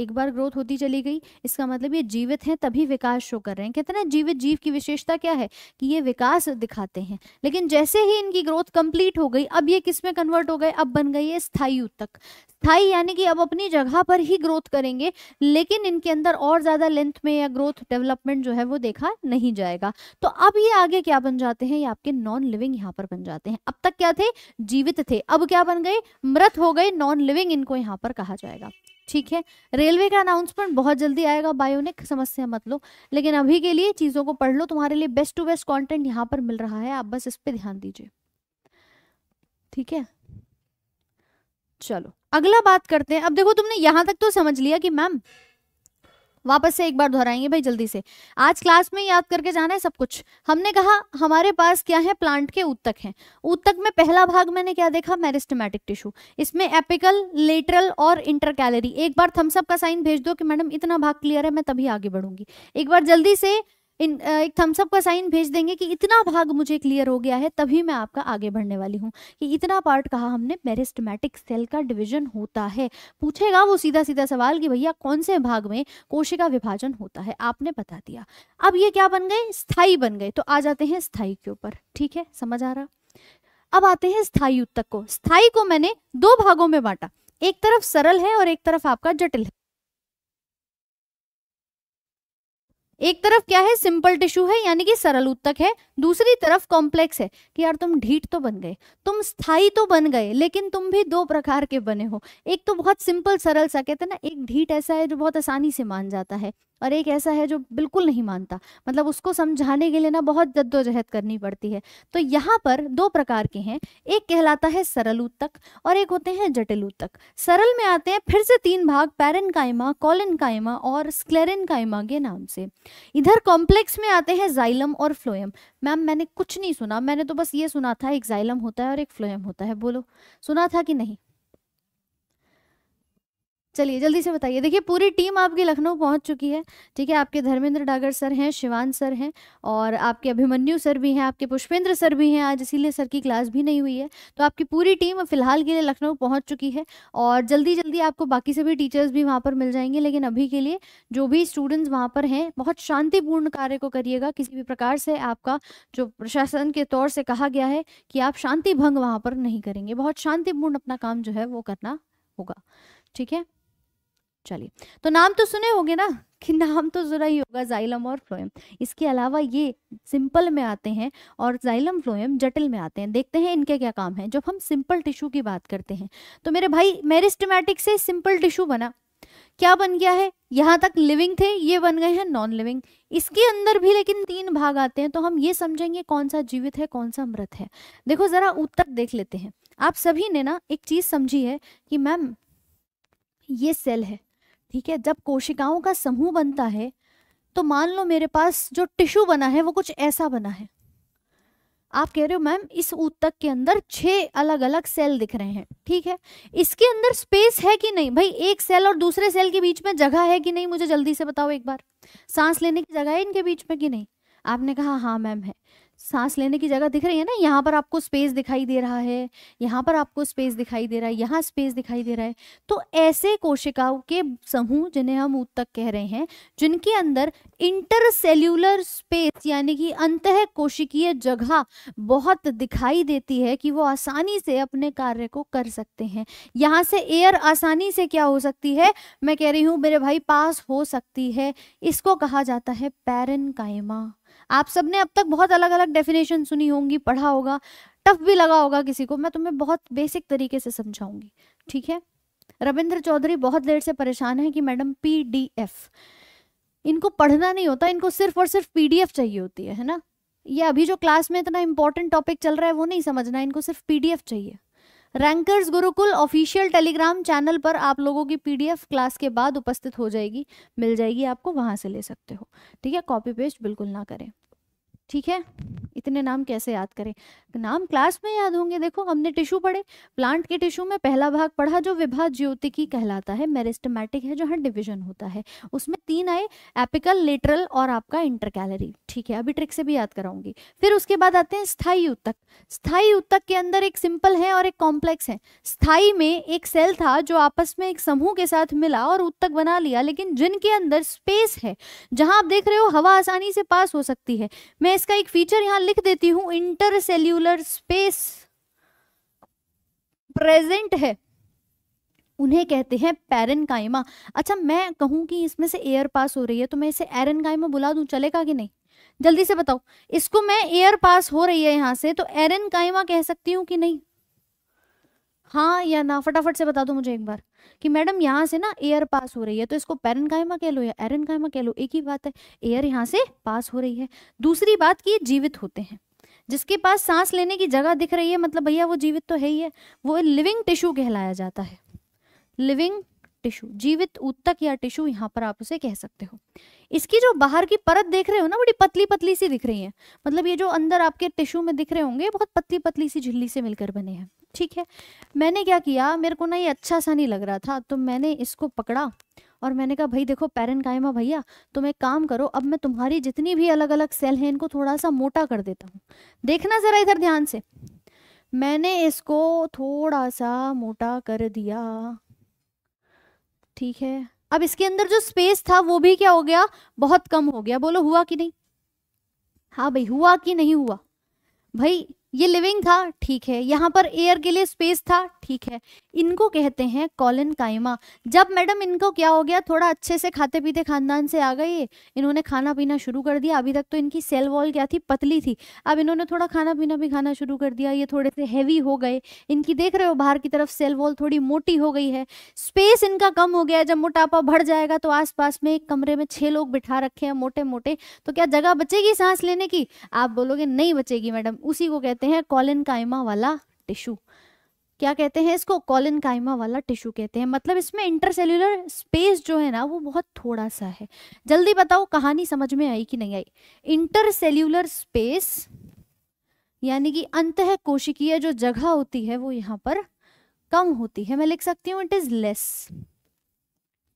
एक बार ग्रोथ होती चली गई इसका मतलब ये जीवित हैं तभी विकास शो कर रहे हैं कहते हैं ना जीवित जीव की विशेषता क्या है कि ये विकास दिखाते हैं लेकिन जैसे ही इनकी ग्रोथ कंप्लीट हो गई अब ये किस में कन्वर्ट हो गए अब बन गई है स्थायी उत्तक स्थायी यानी कि अब अपनी जगह पर ही ग्रोथ करेंगे लेकिन इनके अंदर और ज्यादा लेंथ में या ग्रोथ डेवलपमेंट जो है वो देखा नहीं जाएगा तो अब ये आगे क्या बन जाते हैं ये आपके नॉन लिविंग यहाँ पर बन जाते हैं अब तक क्या थे जीवित थे अब क्या बन गए मृत हो गए नॉन लिविंग इनको यहाँ पर कहा जाएगा ठीक है रेलवे का अनाउंसमेंट बहुत जल्दी आएगा बायोनिक समस्या मत लो लेकिन अभी के लिए चीज़ों को पढ़ लो तुम्हारे लिए बेस्ट टू बेस्ट कॉन्टेंट यहाँ पर मिल रहा है आप बस इस पर ध्यान दीजिए ठीक है चलो अगला बात करते हैं अब देखो तुमने यहां तक तो समझ लिया कि मैम वापस से एक बार दोहराएंगे भाई जल्दी से आज क्लास में याद करके जाना है सब कुछ हमने कहा हमारे पास क्या है प्लांट के उत्तक हैं उत्तक में पहला भाग मैंने क्या देखा मैरिस्टमेटिक टिश्यू इसमें एपिकल लेटरल और इंटरकैलरी एक बार थम्सअप का साइन भेज दो कि मैडम इतना भाग क्लियर है मैं तभी आगे बढ़ूंगी एक बार जल्दी से इन एक थम्सअप का साइन भेज देंगे कि इतना भाग मुझे क्लियर हो गया है तभी मैं आपका आगे बढ़ने वाली हूँ कि इतना पार्ट कहा हमने मेरिस्टमेटिक सेल का डिवीजन होता है पूछेगा वो सीधा सीधा सवाल कि भैया कौन से भाग में कोशिका विभाजन होता है आपने बता दिया अब ये क्या बन गए स्थाई बन गए तो आ जाते हैं स्थाई के ऊपर ठीक है समझ आ रहा अब आते हैं स्थाई उत्तक को स्थाई को मैंने दो भागों में बांटा एक तरफ सरल है और एक तरफ आपका जटिल है एक तरफ क्या है सिंपल टिश्यू है यानी कि सरल उत्तक है दूसरी तरफ कॉम्प्लेक्स है कि यार तुम ढीठ तो बन गए तुम स्थाई तो बन गए लेकिन तुम भी दो प्रकार के बने हो एक तो बहुत सिंपल सरल सा कहते हैं ना एक ढीठ ऐसा है जो बहुत आसानी से मान जाता है और एक ऐसा है जो बिल्कुल नहीं मानता मतलब उसको समझाने के लिए ना बहुत जद्दोजहद करनी पड़ती है तो यहाँ पर दो प्रकार के हैं एक कहलाता है सरल उत्तक और एक होते हैं जटिल उत्तक सरल में आते हैं फिर से तीन भाग पैरन कायमा कॉलन कायमा और स्क्लेरन कायमा के नाम से इधर कॉम्प्लेक्स में आते हैं जाइलम और फ्लोएम मैम मैंने कुछ नहीं सुना मैंने तो बस ये सुना था एक जाइलम होता है और एक फ्लोएम होता है बोलो सुना था कि नहीं चलिए जल्दी से बताइए देखिए पूरी टीम आपकी लखनऊ पहुंच चुकी है ठीक है आपके धर्मेंद्र डागर सर हैं शिवान सर हैं और आपके अभिमन्यु सर भी हैं आपके पुष्पेंद्र सर भी हैं आज इसीलिए सर की क्लास भी नहीं हुई है तो आपकी पूरी टीम फिलहाल के लिए लखनऊ पहुंच चुकी है और जल्दी जल्दी आपको बाकी सभी टीचर्स भी वहाँ पर मिल जाएंगे लेकिन अभी के लिए जो भी स्टूडेंट्स वहाँ पर हैं बहुत शांतिपूर्ण कार्य को करिएगा किसी भी प्रकार से आपका जो प्रशासन के तौर से कहा गया है कि आप शांति भंग वहाँ पर नहीं करेंगे बहुत शांतिपूर्ण अपना काम जो है वो करना होगा ठीक है चलिए तो नाम तो सुने होंगे ना कि नाम तो जरा ही होगा जाइलम और फ्लोएम इसके अलावा ये सिंपल में आते हैं और जाइलम फ्लोएम जटिल में आते हैं देखते हैं इनके क्या काम है जब हम सिंपल टिश्यू की बात करते हैं तो मेरे भाई मेरिस्टमैटिक से सिंपल टिश्यू बना क्या बन गया है यहाँ तक लिविंग थे ये बन गए हैं नॉन लिविंग इसके अंदर भी लेकिन तीन भाग आते हैं तो हम ये समझेंगे कौन सा जीवित है कौन सा मृत है देखो जरा उत्तर देख लेते हैं आप सभी ने ना एक चीज समझी है कि मैम ये सेल है ठीक है जब कोशिकाओं का समूह बनता है तो मान लो मेरे पास जो टिश्यू बना है वो कुछ ऐसा बना है आप कह रहे हो मैम इस ऊतक के अंदर छह अलग अलग सेल दिख रहे हैं ठीक है इसके अंदर स्पेस है कि नहीं भाई एक सेल और दूसरे सेल के बीच में जगह है कि नहीं मुझे जल्दी से बताओ एक बार सांस लेने की जगह है इनके बीच में कि नहीं आपने कहा हाँ मैम है सांस लेने की जगह दिख रही है ना यहाँ पर आपको स्पेस दिखाई दे रहा है यहाँ पर आपको स्पेस दिखाई दे रहा है यहाँ स्पेस दिखाई दे रहा है तो ऐसे कोशिकाओं के समूह जिन्हें हम उत्तक कह रहे हैं जिनके अंदर इंटरसेल्यूलर स्पेस यानी कि अंत कोशिकीय जगह बहुत दिखाई देती है कि वो आसानी से अपने कार्य को कर सकते हैं यहाँ से एयर आसानी से क्या हो सकती है मैं कह रही हूँ मेरे भाई पास हो सकती है इसको कहा जाता है पैरन कायमा आप सबने अब तक बहुत अलग अलग डेफिनेशन सुनी होंगी पढ़ा होगा टफ भी लगा होगा किसी को मैं तुम्हें बहुत बेसिक तरीके से समझाऊंगी ठीक है रविंद्र चौधरी बहुत देर से परेशान है कि मैडम पीडीएफ इनको पढ़ना नहीं होता इनको सिर्फ और सिर्फ पीडीएफ चाहिए होती है है ना ये अभी जो क्लास में इतना इंपॉर्टेंट टॉपिक चल रहा है वो नहीं समझना इनको सिर्फ पीडीएफ चाहिए Rankers Gurukul official Telegram channel पर आप लोगों की पीडीएफ क्लास के बाद उपस्थित हो जाएगी मिल जाएगी आपको वहां से ले सकते हो ठीक है कॉपी पेस्ट बिल्कुल ना करें ठीक है इतने नाम कैसे याद करें नाम क्लास में याद होंगे देखो हमने टिश्यू पढ़े प्लांट के टिश्यू में पहला भाग पढ़ा जो विभा ज्योतिकी कहलाता है मेरिस्टमैटिक है हर डिवीजन होता है उसमें तीन आए एपिकल लेटरल और आपका इंटरकैलरी ठीक है अभी ट्रिक से भी याद कराऊंगी फिर उसके बाद आते हैं स्थायी उत्तक स्थायी उत्तक के अंदर एक सिंपल है और एक कॉम्प्लेक्स है स्थायी में एक सेल था जो आपस में एक समूह के साथ मिला और उत्तक बना लिया लेकिन जिनके अंदर स्पेस है जहां आप देख रहे हो हवा आसानी से पास हो सकती है मैं इसका एक फीचर यहां लिख देती हूं इंटरसेल्यूलर स्पेस प्रेजेंट है उन्हें कहते हैं कायमा अच्छा मैं कहूं कि इसमें से एयर पास हो रही है तो मैं इसे कायमा बुला दू चलेगा कि नहीं जल्दी से बताओ इसको मैं एयर पास हो रही है यहां से तो एरन कह सकती हूं कि नहीं हाँ या ना फटाफट से बता दो मुझे एक बार कि मैडम यहाँ से ना एयर पास हो रही है तो इसको पेरन कायमा कह लो या एरन कायमा कह लो एक ही बात है एयर यहाँ से पास हो रही है दूसरी बात कि ये जीवित होते हैं जिसके पास सांस लेने की जगह दिख रही है मतलब भैया वो जीवित तो है ही है वो लिविंग टिश्यू कहलाया जाता है लिविंग टिश्यू जीवित उत्तक या टिश्यू यहाँ पर आप उसे कह सकते हो इसकी जो बाहर की परत देख रहे हो ना बड़ी पतली पतली सी दिख रही है मतलब ये जो अंदर आपके टिश्यू में दिख रहे होंगे बहुत पतली पतली सी झिल्ली से मिलकर बने हैं ठीक है मैंने क्या किया मेरे को ना ये अच्छा सा नहीं लग रहा था तो मैंने इसको पकड़ा और मैंने कहा भाई देखो पैरन कायमा भैया तुम एक काम करो अब मैं तुम्हारी जितनी भी अलग अलग सेल हैं इनको थोड़ा सा मोटा कर देता हूँ देखना ज़रा इधर ध्यान से मैंने इसको थोड़ा सा मोटा कर दिया ठीक है अब इसके अंदर जो स्पेस था वो भी क्या हो गया बहुत कम हो गया बोलो हुआ कि नहीं हाँ भाई हुआ कि नहीं हुआ भाई ये लिविंग था ठीक है यहाँ पर एयर के लिए स्पेस था ठीक है इनको कहते हैं कॉलन कायमा जब मैडम इनको क्या हो गया थोड़ा अच्छे से खाते पीते खानदान से आ गए इन्होंने खाना पीना शुरू कर दिया अभी तक तो इनकी सेल वॉल क्या थी पतली थी अब इन्होंने थोड़ा खाना पीना भी खाना शुरू कर दिया ये थोड़े से हैवी हो गए इनकी देख रहे हो बाहर की तरफ सेल वॉल थोड़ी मोटी हो गई है स्पेस इनका कम हो गया है जब मोटापा बढ़ जाएगा तो आस में एक कमरे में छह लोग बिठा रखे हैं मोटे मोटे तो क्या जगह बचेगी सांस लेने की आप बोलोगे नहीं बचेगी मैडम उसी को कहते हैं कॉलन कायमा वाला टिश्यू क्या कहते हैं इसको कॉलिन काइमा वाला टिश्यू कहते हैं मतलब इसमें इंटरसेल्यूलर स्पेस जो है ना वो बहुत थोड़ा सा है जल्दी बताओ कहानी समझ में आई कि नहीं आई इंटरसेल्युलर स्पेस यानी कि अंत कोशिकीय जो जगह होती है वो यहाँ पर कम होती है मैं लिख सकती हूँ इट इज लेस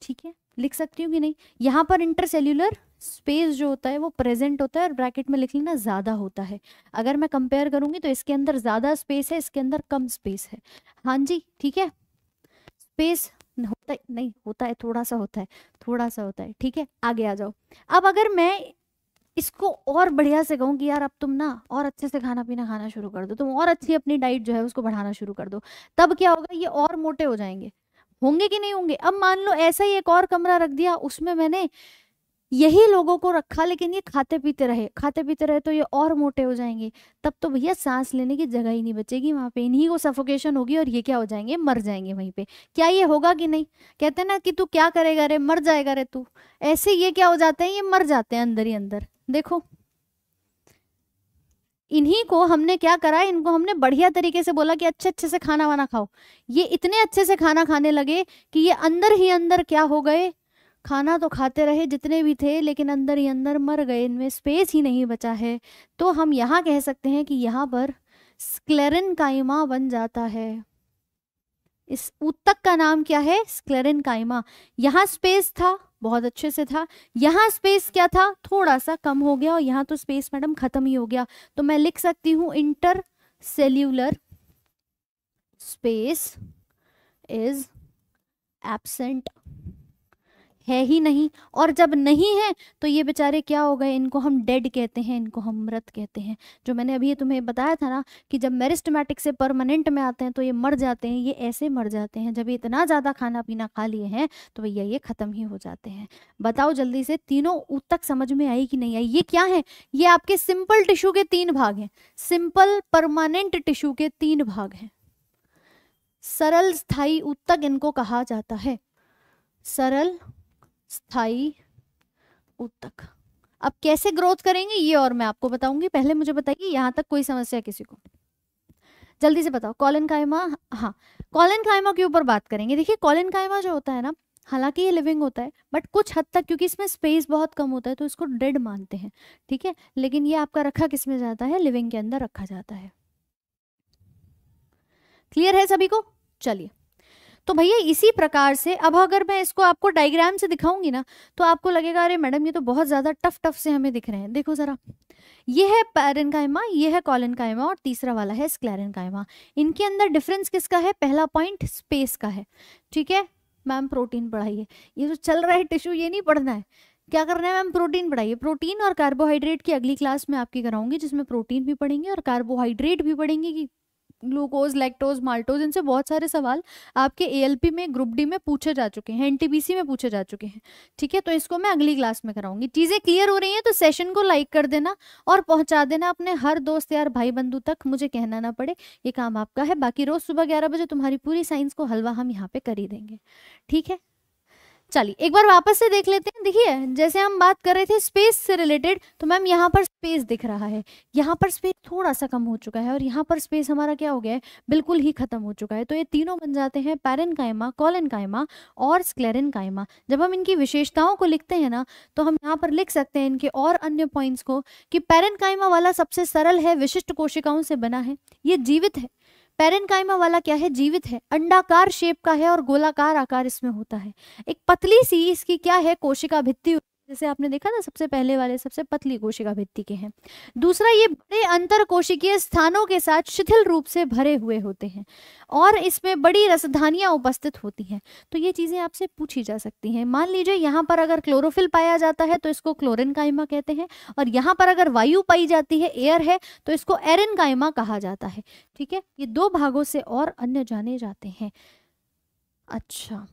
ठीक है लिख सकती हूँ कि नहीं यहाँ पर इंटरसेल्युलर स्पेस जो होता है वो प्रेजेंट होता है और ब्रैकेट में लिख लेना ज़्यादा होता है अगर मैं कंपेयर करूँगी तो इसके अंदर ज़्यादा स्पेस है इसके अंदर कम स्पेस है हाँ जी ठीक है स्पेस होता है नहीं होता है थोड़ा सा होता है थोड़ा सा होता है ठीक है आगे आ जाओ अब अगर मैं इसको और बढ़िया से कहूँ कि यार अब तुम ना और अच्छे से खाना पीना खाना शुरू कर दो तुम और अच्छी अपनी डाइट जो है उसको बढ़ाना शुरू कर दो तब क्या होगा ये और मोटे हो जाएंगे होंगे कि नहीं होंगे अब मान लो ऐसा ही एक और कमरा रख दिया उसमें मैंने यही लोगों को रखा लेकिन ये खाते पीते रहे खाते पीते रहे तो ये और मोटे हो जाएंगे तब तो भैया सांस लेने की जगह ही नहीं बचेगी वहां पे इन्हीं को सफोकेशन होगी और ये क्या हो जाएंगे मर जाएंगे वहीं पे क्या ये होगा कि नहीं कहते ना कि तू क्या करेगा रे मर जाएगा रे तू ऐसे ये क्या हो जाते हैं ये मर जाते हैं अंदर ही अंदर देखो इन्हीं को हमने क्या करा इनको हमने बढ़िया तरीके से बोला कि अच्छे अच्छे से खाना वाना खाओ ये इतने अच्छे से खाना खाने लगे कि ये अंदर ही अंदर क्या हो गए खाना तो खाते रहे जितने भी थे लेकिन अंदर ही अंदर मर गए इनमें स्पेस ही नहीं बचा है तो हम यहाँ कह सकते हैं कि यहाँ पर स्क्लेरन कायमा बन जाता है इस उत्तक का नाम क्या है स्क्लेरन कायमा यहाँ स्पेस था बहुत अच्छे से था यहाँ स्पेस क्या था थोड़ा सा कम हो गया और यहाँ तो स्पेस मैडम खत्म ही हो गया तो मैं लिख सकती हूँ intercellular space is absent है ही नहीं और जब नहीं है तो ये बेचारे क्या हो गए इनको हम डेड कहते हैं इनको हम मृत कहते हैं जो मैंने अभी तुम्हें बताया था ना कि जब मेरिस्टमेटिक से परमानेंट में आते हैं तो ये मर जाते हैं ये ऐसे मर जाते हैं जब ये इतना ज़्यादा खाना पीना खा लिए हैं तो भैया ये ख़त्म ही हो जाते हैं बताओ जल्दी से तीनों ऊत तक समझ में आई कि नहीं आई ये क्या है ये आपके सिंपल टिश्यू के तीन भाग हैं सिंपल परमानेंट टिश्यू के तीन भाग हैं सरल स्थायी उत्तक इनको कहा जाता है सरल स्थाई उत्तक अब कैसे ग्रोथ करेंगे ये और मैं आपको बताऊंगी पहले मुझे बताइए यहां तक कोई समस्या किसी को जल्दी से बताओ कॉलन कायमा हाँ कॉलन कायमा के ऊपर बात करेंगे देखिए कॉलन कायमा जो होता है ना हालांकि ये लिविंग होता है बट कुछ हद तक क्योंकि इसमें स्पेस बहुत कम होता है तो इसको डेड मानते हैं ठीक है लेकिन ये आपका रखा किस में जाता है लिविंग के अंदर रखा जाता है क्लियर है सभी को चलिए तो भैया इसी प्रकार से अब अगर मैं इसको आपको डायग्राम से दिखाऊंगी ना तो आपको लगेगा अरे मैडम ये तो बहुत ज़्यादा टफ टफ से हमें दिख रहे हैं देखो ज़रा ये है पैरन कायमा यह है कॉलन कायमा और तीसरा वाला है स्क्लेरन कायमा इनके अंदर डिफरेंस किसका है पहला पॉइंट स्पेस का है ठीक है मैम प्रोटीन बढ़ाइए ये जो चल रहा है टिश्यू ये नहीं पढ़ना है क्या करना है मैम प्रोटीन बढ़ाइए प्रोटीन और कार्बोहाइड्रेट की अगली क्लास में आपकी कराऊंगी जिसमें प्रोटीन भी पढ़ेंगे और कार्बोहाइड्रेट भी पढ़ेंगे कि ग्लूकोज लैक्टोज माल्टोज इनसे बहुत सारे सवाल आपके ए में ग्रुप डी में पूछे जा चुके हैं एन में पूछे जा चुके हैं ठीक है तो इसको मैं अगली क्लास में कराऊंगी चीज़ें क्लियर हो रही हैं तो सेशन को लाइक कर देना और पहुंचा देना अपने हर दोस्त यार भाई बंधु तक मुझे कहना ना पड़े ये काम आपका है बाकी रोज़ सुबह ग्यारह बजे तुम्हारी पूरी साइंस को हलवा हम यहाँ पे कर ही देंगे ठीक है चलिए एक बार वापस से देख लेते हैं देखिए जैसे हम बात कर रहे थे स्पेस से रिलेटेड तो मैम यहाँ पर स्पेस दिख रहा है यहाँ पर स्पेस थोड़ा सा कम हो चुका है और यहाँ पर स्पेस हमारा क्या हो गया है बिल्कुल ही खत्म हो चुका है तो ये तीनों बन जाते हैं पैरन कायमा कॉलन कायमा और स्क्लेरन कायमा जब हम इनकी विशेषताओं को लिखते हैं ना तो हम यहाँ पर लिख सकते हैं इनके और अन्य पॉइंट्स को कि पैरन कायमा वाला सबसे सरल है विशिष्ट कोशिकाओं से बना है ये जीवित है पेरेनकाइमा वाला क्या है जीवित है अंडाकार शेप का है और गोलाकार आकार इसमें होता है एक पतली सी इसकी क्या है कोशिका भित्ति जैसे आपने देखा ना सबसे पहले वाले सबसे पतली कोशिका भित्ति के हैं दूसरा ये बड़े अंतर कोशिकीय स्थानों के साथ शिथिल रूप से भरे हुए होते हैं और इसमें बड़ी रसधानियां उपस्थित होती हैं तो ये चीज़ें आपसे पूछी जा सकती हैं मान लीजिए यहाँ पर अगर क्लोरोफिल पाया जाता है तो इसको क्लोरिन कायमा कहते हैं और यहाँ पर अगर वायु पाई जाती है एयर है तो इसको एरिन कायमा कहा जाता है ठीक है ये दो भागों से और अन्य जाने जाते हैं अच्छा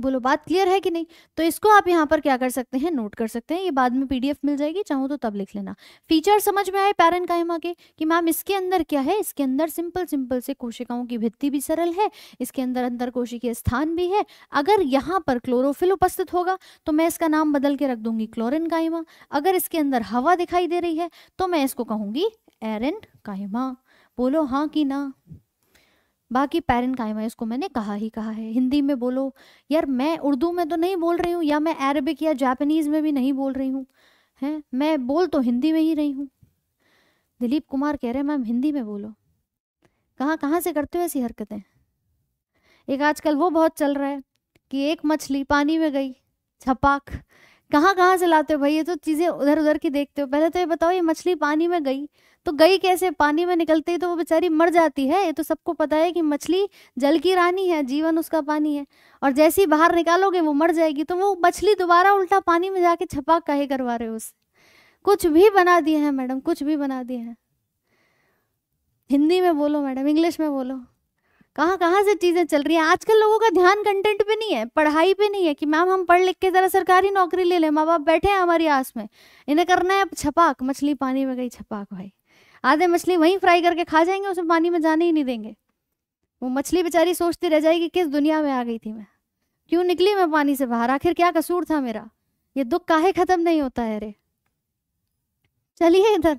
बोलो बात क्लियर है कि नहीं तो इसको आप यहाँ पर क्या कर सकते हैं नोट कर सकते हैं ये बाद में पीडीएफ मिल जाएगी चाहो तो तब लिख लेना फीचर समझ में आए पैरन कायमा के कि मैम इसके अंदर क्या है इसके अंदर सिंपल सिंपल से कोशिकाओं की भित्ति भी सरल है इसके अंदर अंदर कोशिकीय स्थान भी है अगर यहाँ पर क्लोरोफिल उपस्थित होगा तो मैं इसका नाम बदल के रख दूंगी क्लोरिन कायमा अगर इसके अंदर हवा दिखाई दे रही है तो मैं इसको कहूंगी एरन कायमा बोलो हाँ कि ना बाकी पैरन है इसको मैंने कहा ही कहा है हिंदी में बोलो यार मैं उर्दू में तो नहीं बोल रही हूँ या मैं अरबिक या जापनीज में भी नहीं बोल रही हूँ हैं मैं बोल तो हिंदी में ही रही हूँ दिलीप कुमार कह रहे हैं मैम हिंदी में बोलो कहाँ कहाँ से करते हो ऐसी हरकतें एक आजकल वो बहुत चल रहा है कि एक मछली पानी में गई छपाक कहाँ कहाँ से लाते हो भाई ये तो चीज़ें उधर उधर की देखते हो पहले तो ये बताओ ये मछली पानी में गई तो गई कैसे पानी में निकलते ही तो वो बेचारी मर जाती है ये तो सबको पता है कि मछली जल की रानी है जीवन उसका पानी है और जैसे ही बाहर निकालोगे वो मर जाएगी तो वो मछली दोबारा उल्टा पानी में जाके छपा कहे करवा रहे हो उससे कुछ भी बना दिए हैं मैडम कुछ भी बना दिए हैं हिंदी में बोलो मैडम इंग्लिश में बोलो कहाँ कहाँ से चीज़ें चल रही हैं आजकल लोगों का ध्यान कंटेंट पे नहीं है पढ़ाई पे नहीं है कि मैम हम पढ़ लिख के ज़रा सरकारी नौकरी ले लें माँ बाप बैठे हैं हमारी आस में इन्हें करना है छपाक मछली पानी में गई छपाक भाई आधे मछली वहीं फ्राई करके खा जाएंगे उसमें पानी में जाने ही नहीं देंगे वो मछली बेचारी सोचती रह जाएगी किस दुनिया में आ गई थी मैं क्यों निकली मैं पानी से बाहर आखिर क्या कसूर था मेरा ये दुख काहे खत्म नहीं होता है अरे चलिए इधर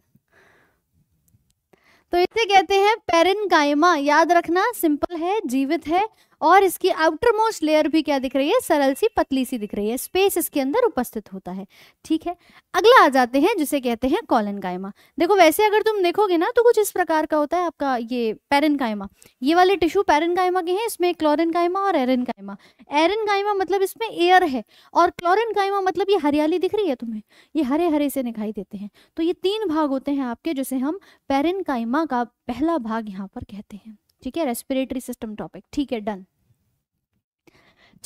तो इसे कहते हैं पेरिन कायमा याद रखना सिंपल है जीवित है और इसकी आउटर मोस्ट लेयर भी क्या दिख रही है सरल सी पतली सी दिख रही है स्पेस इसके अंदर उपस्थित होता है ठीक है अगला आ जाते हैं जिसे कहते हैं कॉलन कायमा देखो वैसे अगर तुम देखोगे ना तो कुछ इस प्रकार का होता है आपका ये पैरन कायमा ये वाले टिश्यू पैरन कायमा के हैं इसमें क्लोरन कायमा और एरन कायमा एरन कायमा मतलब इसमें एयर है और क्लोरन कायमा मतलब ये हरियाली दिख रही है तुम्हें ये हरे हरे से दिखाई देते हैं तो ये तीन भाग होते हैं आपके जिसे हम पैरन कायमा का पहला भाग यहाँ पर कहते हैं ठीक है रेस्पिरेटरी सिस्टम टॉपिक ठीक है डन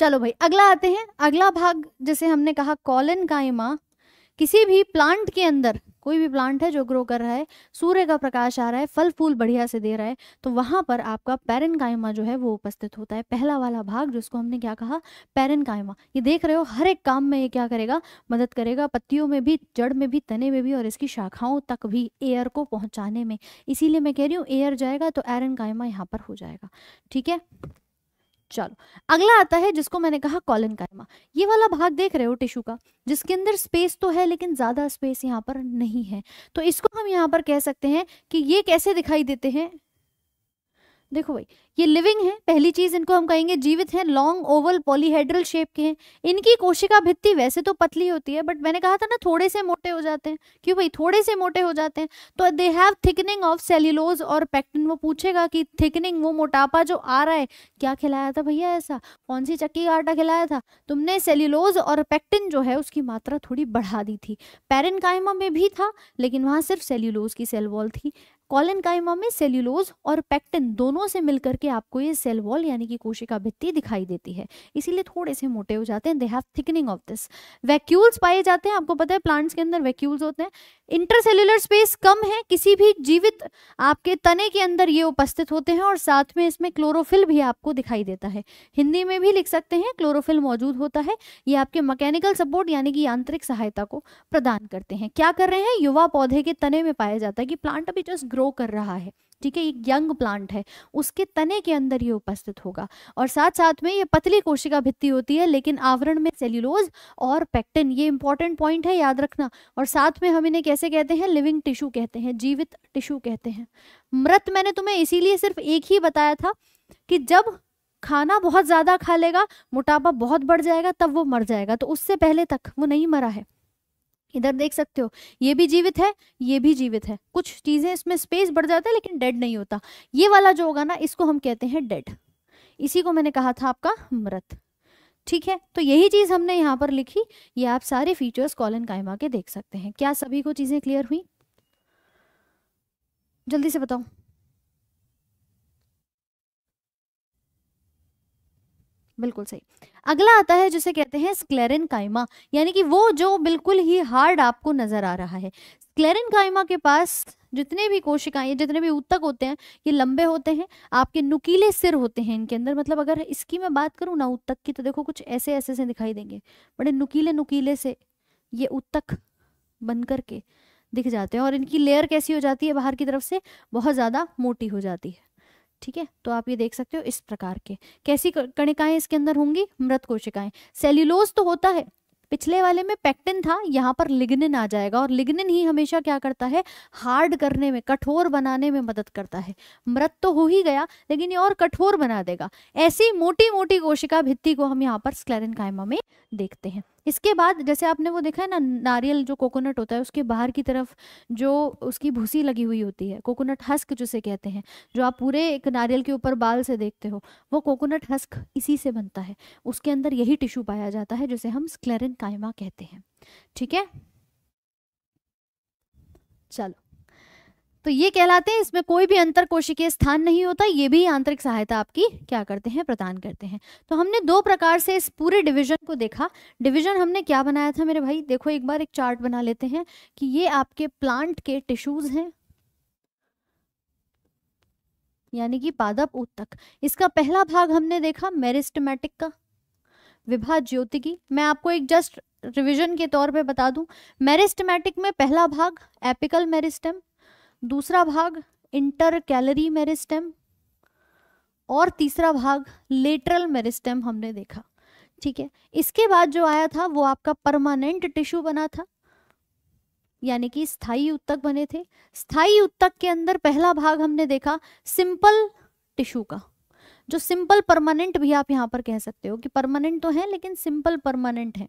चलो भाई अगला आते हैं अगला भाग जैसे हमने कहा कॉलन कायमा किसी भी प्लांट के अंदर कोई भी प्लांट है जो ग्रो कर रहा है सूर्य का प्रकाश आ रहा है फल फूल बढ़िया से दे रहा है तो वहां पर आपका पैरन कायमा जो है वो उपस्थित होता है पहला वाला भाग जिसको हमने क्या कहा पैरन कायमा ये देख रहे हो हर एक काम में ये क्या करेगा मदद करेगा पत्तियों में भी जड़ में भी तने में भी और इसकी शाखाओं तक भी एयर को पहुंचाने में इसीलिए मैं कह रही हूँ एयर जाएगा तो एरन कायमा यहाँ पर हो जाएगा ठीक है चलो अगला आता है जिसको मैंने कहा कॉलन कायमा ये वाला भाग देख रहे हो टिश्यू का जिसके अंदर स्पेस तो है लेकिन ज्यादा स्पेस यहाँ पर नहीं है तो इसको हम यहाँ पर कह सकते हैं कि ये कैसे दिखाई देते हैं देखो भाई ये लिविंग है पहली चीज इनको हम कहेंगे जीवित हैं लॉन्ग ओवल पॉलीहेड्रल शेप के हैं इनकी कोशिका भित्ति वैसे तो पतली होती है बट मैंने कहा था ना थोड़े से मोटे हो जाते हैं क्यों भाई थोड़े से मोटे हो जाते हैं तो they have thickening of cellulose और पैक्टिन वो पूछेगा कि थिकनिंग वो मोटापा जो आ रहा है क्या खिलाया था भैया ऐसा कौन सी चक्की का आटा खिलाया था तुमने सेल्यूलोज और पैक्टिन जो है उसकी मात्रा थोड़ी बढ़ा दी थी पेरनकाइमा में भी था लेकिन वहाँ सिर्फ सेल्यूलोज की सेल वॉल थी कॉलनकाइमा में सेल्यूलोज और पैक्टिन दोनों से मिलकर के आपको ये सेल वॉल यानी कि कोशिका भित्ति दिखाई देती है इसीलिए थोड़े से मोटे हो जाते हैं they have thickening of this vacuoles पाए जाते हैं आपको पता है प्लांट्स के अंदर वैक्यूल्स होते हैं इंटरसेल्यूलर स्पेस कम है किसी भी जीवित आपके तने के अंदर ये उपस्थित होते हैं और साथ में इसमें क्लोरोफिल भी आपको दिखाई देता है हिंदी में भी लिख सकते हैं क्लोरोफिल मौजूद होता है ये आपके मैकेनिकल सपोर्ट यानी कि यांत्रिक सहायता को प्रदान करते हैं क्या कर रहे हैं युवा पौधे के तने में पाया जाता है कि प्लांट अभी जस्ट ग्रो कर रहा है ठीक है एक यंग प्लांट है उसके तने के अंदर ये उपस्थित होगा और साथ साथ में ये पतली कोशिका भित्ति होती है लेकिन आवरण में सेल्यूलोज और पेक्टिन ये इंपॉर्टेंट पॉइंट है याद रखना और साथ में हम इन्हें कैसे कहते हैं लिविंग टिश्यू कहते हैं जीवित टिश्यू कहते हैं मृत मैंने तुम्हें इसीलिए सिर्फ एक ही बताया था कि जब खाना बहुत ज्यादा खा लेगा मोटापा बहुत बढ़ जाएगा तब वो मर जाएगा तो उससे पहले तक वो नहीं मरा है इधर देख सकते हो ये भी जीवित है ये भी जीवित है कुछ चीजें इसमें स्पेस बढ़ जाता है लेकिन डेड नहीं होता ये वाला जो होगा ना इसको हम कहते हैं डेड इसी को मैंने कहा था आपका मृत ठीक है तो यही चीज हमने यहाँ पर लिखी ये आप सारे फीचर्स कॉलन कायमा के देख सकते हैं क्या सभी को चीजें क्लियर हुई जल्दी से बताओ बिल्कुल सही अगला आता है जिसे कहते हैं स्क्लेरन कायमा यानी कि वो जो बिल्कुल ही हार्ड आपको नज़र आ रहा है स्क्लेरन कायमा के पास जितने भी कोशिकाएं जितने भी उत्तक होते हैं ये लंबे होते हैं आपके नुकीले सिर होते हैं इनके अंदर मतलब अगर इसकी मैं बात करूं ना उत्तक की तो देखो कुछ ऐसे ऐसे से दिखाई देंगे बड़े नुकीले नुकीले से ये उत्तक बन करके दिख जाते हैं और इनकी लेयर कैसी हो जाती है बाहर की तरफ से बहुत ज़्यादा मोटी हो जाती है ठीक है तो आप ये देख सकते हो इस प्रकार के कैसी कणिकाएं इसके अंदर होंगी मृत कोशिकाएं सेल्यूलोज तो होता है पिछले वाले में पैक्टिन था यहाँ पर लिग्निन आ जाएगा और लिग्निन ही हमेशा क्या करता है हार्ड करने में कठोर बनाने में मदद करता है मृत तो हो ही गया लेकिन ये और कठोर बना देगा ऐसी मोटी मोटी कोशिका भित्ति को हम यहाँ पर स्क्लेरिन में देखते हैं इसके बाद जैसे आपने वो देखा है ना नारियल जो कोकोनट होता है उसके बाहर की तरफ जो उसकी भूसी लगी हुई होती है कोकोनट हस्क जिसे कहते हैं जो आप पूरे एक नारियल के ऊपर बाल से देखते हो वो कोकोनट हस्क इसी से बनता है उसके अंदर यही टिश्यू पाया जाता है जिसे हम स्क्लेरन कायमा कहते हैं ठीक है चलो तो ये कहलाते हैं इसमें कोई भी अंतर कोशिकीय स्थान नहीं होता ये भी आंतरिक सहायता आपकी क्या करते हैं प्रदान करते हैं तो हमने दो प्रकार से इस पूरे डिवीजन को देखा डिवीजन हमने क्या बनाया था मेरे भाई देखो एक बार एक चार्ट बना लेते हैं कि ये आपके प्लांट के टिश्यूज हैं यानी कि पादप उत्तक इसका पहला भाग हमने देखा मेरिस्टमेटिक का विभा ज्योति की मैं आपको एक जस्ट रिविजन के तौर पर बता दू मेरिस्टमेटिक में पहला भाग एपिकल मेरिस्टम दूसरा भाग इंटर कैलरी मेरिस्टेम और तीसरा भाग लेटरल मेरिस्टेम हमने देखा ठीक है इसके बाद जो आया था वो आपका परमानेंट टिश्यू बना था यानी कि स्थाई उत्तक बने थे स्थाई उत्तक के अंदर पहला भाग हमने देखा सिंपल टिश्यू का जो सिंपल परमानेंट भी आप यहां पर कह सकते हो कि परमानेंट तो है लेकिन सिंपल परमानेंट है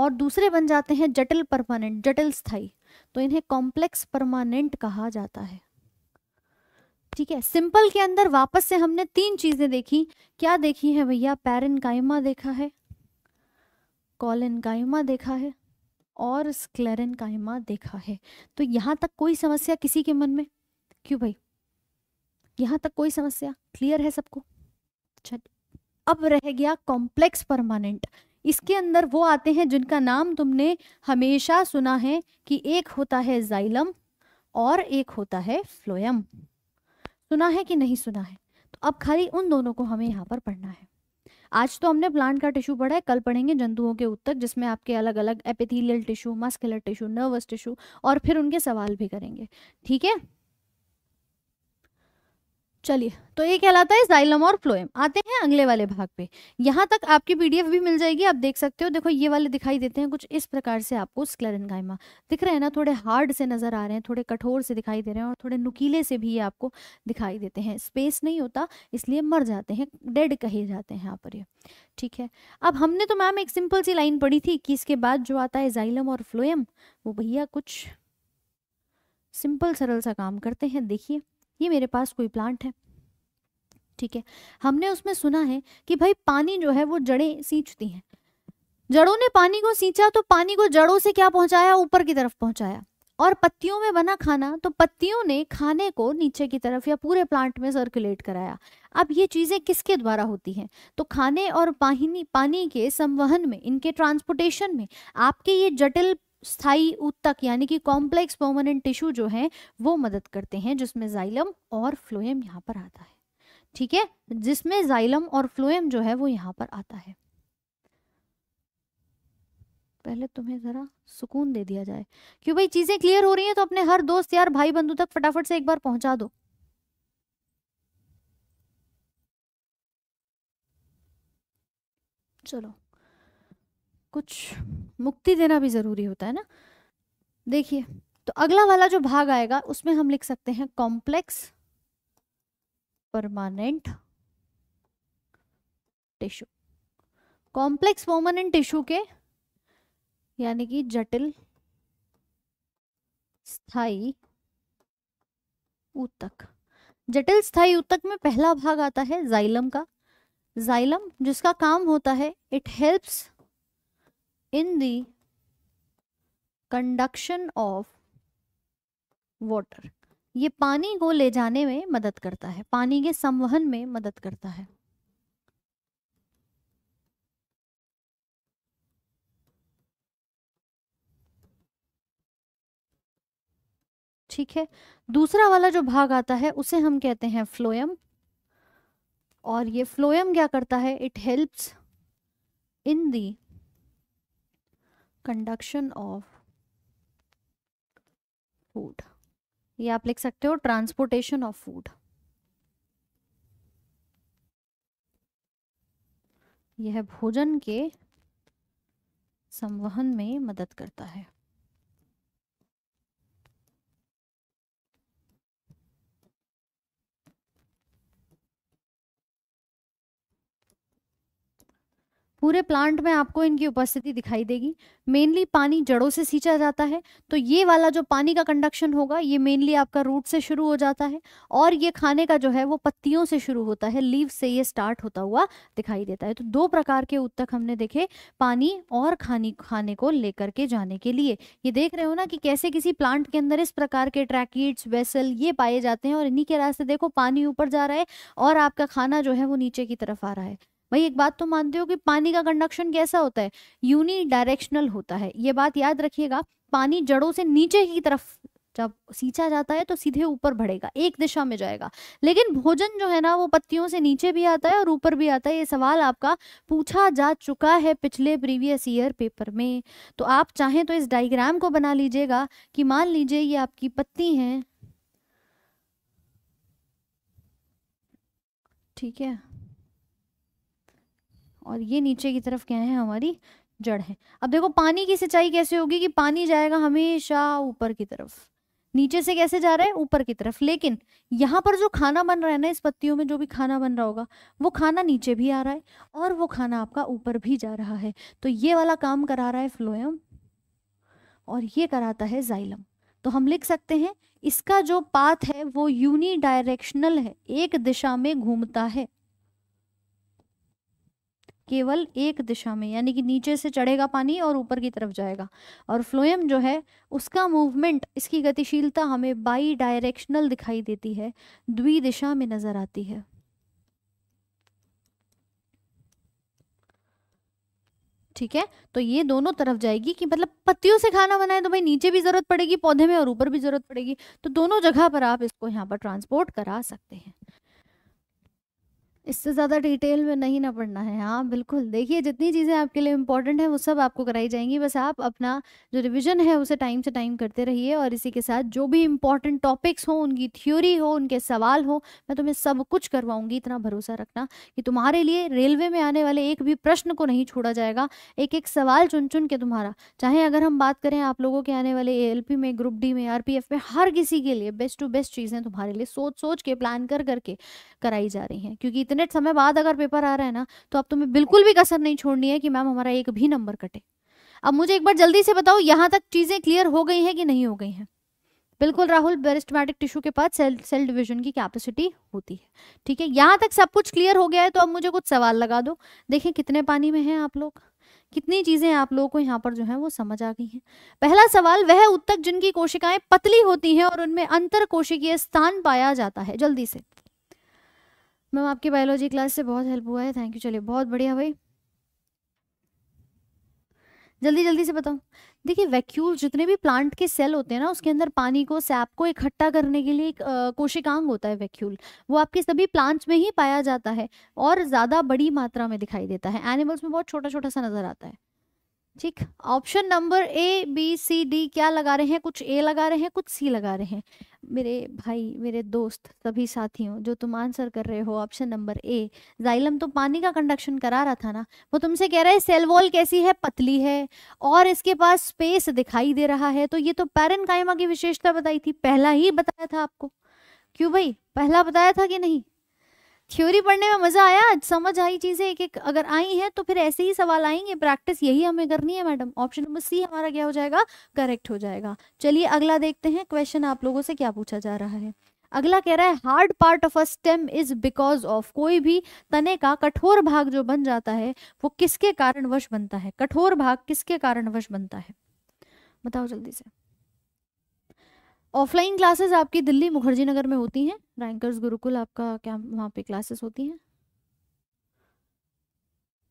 और दूसरे बन जाते हैं जटिल परमानेंट जटिल स्थाई तो इन्हें कॉम्प्लेक्स परमानेंट कहा जाता है ठीक है सिंपल के अंदर वापस से हमने तीन चीजें देखी क्या देखी है भैया पैरन कायमा देखा है कॉलन कायमा देखा है और स्क्लेरन कायमा देखा है तो यहां तक कोई समस्या किसी के मन में क्यों भाई यहां तक कोई समस्या क्लियर है सबको चलिए अब रह गया कॉम्प्लेक्स परमानेंट इसके अंदर वो आते हैं जिनका नाम तुमने हमेशा सुना है कि एक होता है जाइलम और एक होता है फ्लोयम सुना है कि नहीं सुना है तो अब खाली उन दोनों को हमें यहाँ पर पढ़ना है आज तो हमने प्लांट का टिश्यू पढ़ा है कल पढ़ेंगे जंतुओं के उत्तर जिसमें आपके अलग अलग epithelial tissue muscular tissue nervous tissue और फिर उनके सवाल भी करेंगे ठीक है चलिए तो ये कहलाता है जाइलम और फ्लोएम आते हैं अगले वाले भाग पे यहाँ तक आपकी पीडीएफ भी मिल जाएगी आप देख सकते हो देखो ये वाले दिखाई देते हैं कुछ इस प्रकार से आपको स्क्लेरनगाइमा दिख रहे हैं ना थोड़े हार्ड से नजर आ रहे हैं थोड़े कठोर से दिखाई दे रहे हैं और थोड़े नुकीले से भी ये आपको दिखाई देते हैं स्पेस नहीं होता इसलिए मर जाते हैं डेड कहे जाते हैं यहाँ पर ये ठीक है अब हमने तो मैम एक सिंपल सी लाइन पढ़ी थी कि इसके बाद जो आता है जाइलम और फ्लोएम वो भैया कुछ सिंपल सरल सा काम करते हैं देखिए ये मेरे पास कोई प्लांट है ठीक है हमने उसमें सुना है कि भाई पानी जो है वो जड़ें सींचती हैं जड़ों ने पानी को सींचा तो पानी को जड़ों से क्या पहुंचाया ऊपर की तरफ पहुंचाया और पत्तियों में बना खाना तो पत्तियों ने खाने को नीचे की तरफ या पूरे प्लांट में सर्कुलेट कराया अब ये चीज़ें किसके द्वारा होती हैं तो खाने और पानी पानी के संवहन में इनके ट्रांसपोर्टेशन में आपके ये जटिल स्थाई उत्तक यानी कि कॉम्प्लेक्स परमानेंट टिश्यू जो है वो मदद करते हैं जिसमें जाइलम और फ्लोएम यहाँ पर आता है ठीक है जिसमें जाइलम और फ्लोएम जो है वो यहाँ पर आता है पहले तुम्हें ज़रा सुकून दे दिया जाए क्यों भाई चीज़ें क्लियर हो रही हैं तो अपने हर दोस्त यार भाई बंधु तक फटाफट से एक बार पहुंचा दो चलो कुछ मुक्ति देना भी ज़रूरी होता है ना देखिए तो अगला वाला जो भाग आएगा उसमें हम लिख सकते हैं complex permanent tissue complex permanent tissue के यानी कि जटिल स्थाई ऊतक जटिल स्थाई ऊतक में पहला भाग आता है जाइलम का जाइलम जिसका काम होता है it helps in the conduction of water ये पानी को ले जाने में मदद करता है पानी के संवहन में मदद करता है ठीक है दूसरा वाला जो भाग आता है उसे हम कहते हैं फ्लोयम और ये फ्लोयम क्या करता है it helps in the conduction of food ये आप लिख सकते हो ट्रांसपोर्टेशन ऑफ फूड यह भोजन के संवहन में मदद करता है पूरे प्लांट में आपको इनकी उपस्थिति दिखाई देगी मेनली पानी जड़ों से सींचा जाता है तो ये वाला जो पानी का कंडक्शन होगा ये मेनली आपका रूट से शुरू हो जाता है और ये खाने का जो है वो पत्तियों से शुरू होता है लीव से ये स्टार्ट होता हुआ दिखाई देता है तो दो प्रकार के उत्तक हमने देखे पानी और खानी खाने को लेकर के जाने के लिए ये देख रहे हो ना कि कैसे किसी प्लांट के अंदर इस प्रकार के ट्रैकिड्स वेसल ये पाए जाते हैं और इन्हीं के रास्ते देखो पानी ऊपर जा रहा है और आपका खाना जो है वो नीचे की तरफ आ रहा है भाई एक बात तो मानते हो कि पानी का कंडक्शन कैसा होता है यूनि डायरेक्शनल होता है ये बात याद रखिएगा पानी जड़ों से नीचे की तरफ जब सींचा जाता है तो सीधे ऊपर बढ़ेगा एक दिशा में जाएगा लेकिन भोजन जो है ना वो पत्तियों से नीचे भी आता है और ऊपर भी आता है ये सवाल आपका पूछा जा चुका है पिछले प्रीवियस ईयर पेपर में तो आप चाहें तो इस डायग्राम को बना लीजिएगा कि मान लीजिए ये आपकी पत्ती है ठीक है और ये नीचे की तरफ क्या है हमारी जड़ है अब देखो पानी की सिंचाई कैसे होगी कि पानी जाएगा हमेशा ऊपर की तरफ नीचे से कैसे जा रहा है ऊपर की तरफ लेकिन यहाँ पर जो खाना बन रहा है ना इस पत्तियों में जो भी खाना बन रहा होगा वो खाना नीचे भी आ रहा है और वो खाना आपका ऊपर भी जा रहा है तो ये वाला काम करा रहा है फ्लोएम और ये कराता है जाइलम तो हम लिख सकते हैं इसका जो पाथ है वो यूनी है एक दिशा में घूमता है केवल एक दिशा में यानी कि नीचे से चढ़ेगा पानी और ऊपर की तरफ जाएगा और फ्लोएम जो है उसका मूवमेंट इसकी गतिशीलता हमें बाई डायरेक्शनल दिखाई देती है द्विदिशा में नज़र आती है ठीक है तो ये दोनों तरफ जाएगी कि मतलब पत्तियों से खाना बनाए तो भाई नीचे भी जरूरत पड़ेगी पौधे में और ऊपर भी जरूरत पड़ेगी तो दोनों जगह पर आप इसको यहाँ पर ट्रांसपोर्ट करा सकते हैं इससे ज़्यादा डिटेल में नहीं ना पढ़ना है हाँ बिल्कुल देखिए जितनी चीज़ें आपके लिए इंपॉर्टेंट हैं वो सब आपको कराई जाएंगी बस आप अपना जो रिवीजन है उसे टाइम से टाइम करते रहिए और इसी के साथ जो भी इंपॉर्टेंट टॉपिक्स हो उनकी थ्योरी हो उनके सवाल हो मैं तुम्हें सब कुछ करवाऊंगी इतना भरोसा रखना कि तुम्हारे लिए रेलवे में आने वाले एक भी प्रश्न को नहीं छोड़ा जाएगा एक एक सवाल चुन चुन के तुम्हारा चाहे अगर हम बात करें आप लोगों के आने वाले ए में ग्रुप डी में आर में हर किसी के लिए बेस्ट टू बेस्ट चीज़ें तुम्हारे लिए सोच सोच के प्लान कर करके कराई जा रही हैं क्योंकि इतने मिनट समय बाद अगर पेपर आ रहा है ना तो अब तुम्हें बिल्कुल भी कसर नहीं छोड़नी है कि मैम हमारा एक भी नंबर कटे अब मुझे एक बार जल्दी से बताओ यहाँ तक चीज़ें क्लियर हो गई हैं कि नहीं हो गई हैं बिल्कुल राहुल बेरिस्टमैटिक टिश्यू के पास सेल सेल डिवीजन की कैपेसिटी होती है ठीक है यहाँ तक सब कुछ क्लियर हो गया है तो अब मुझे कुछ सवाल लगा दो देखें कितने पानी में हैं आप लोग कितनी चीज़ें आप लोगों को यहाँ पर जो है वो समझ आ गई हैं पहला सवाल वह उत्तक जिनकी कोशिकाएं पतली होती हैं और उनमें अंतर कोशिकीय स्थान पाया जाता है जल्दी से मैम आपकी बायोलॉजी क्लास से बहुत हेल्प हुआ है थैंक यू चलिए बहुत बढ़िया भाई जल्दी जल्दी से बताओ देखिए वैक्यूल जितने भी प्लांट के सेल होते हैं ना उसके अंदर पानी को सैप को इकट्ठा करने के लिए एक कोशिकांग होता है वैक्यूल वो आपके सभी प्लांट्स में ही पाया जाता है और ज़्यादा बड़ी मात्रा में दिखाई देता है एनिमल्स में बहुत छोटा छोटा सा नज़र आता है ठीक option number A B C D क्या लगा रहे हैं कुछ ए लगा रहे हैं कुछ सी लगा रहे हैं मेरे भाई मेरे दोस्त सभी साथियों जो तुम आंसर कर रहे हो ऑप्शन नंबर ए जाइलम तो पानी का कंडक्शन करा रहा था ना वो तुमसे कह रहा है सेल वॉल कैसी है पतली है और इसके पास स्पेस दिखाई दे रहा है तो ये तो पैरन कायमा की विशेषता बताई थी पहला ही बताया था आपको क्यों भाई पहला बताया था कि नहीं थ्योरी पढ़ने में मजा आया समझ आई चीजें एक एक अगर आई हैं तो फिर ऐसे ही सवाल आएंगे प्रैक्टिस यही हमें करनी है मैडम ऑप्शन नंबर सी हमारा क्या हो जाएगा करेक्ट हो जाएगा चलिए अगला देखते हैं क्वेश्चन आप लोगों से क्या पूछा जा रहा है अगला कह रहा है hard part of a stem is because of कोई भी तने का कठोर भाग जो बन जाता है वो किसके कारणवश बनता है कठोर भाग किसके कारणवश बनता है बताओ जल्दी से ऑफलाइन क्लासेस आपकी दिल्ली मुखर्जी नगर में होती हैं रैंकर्स गुरुकुल आपका क्या वहाँ पे क्लासेस होती हैं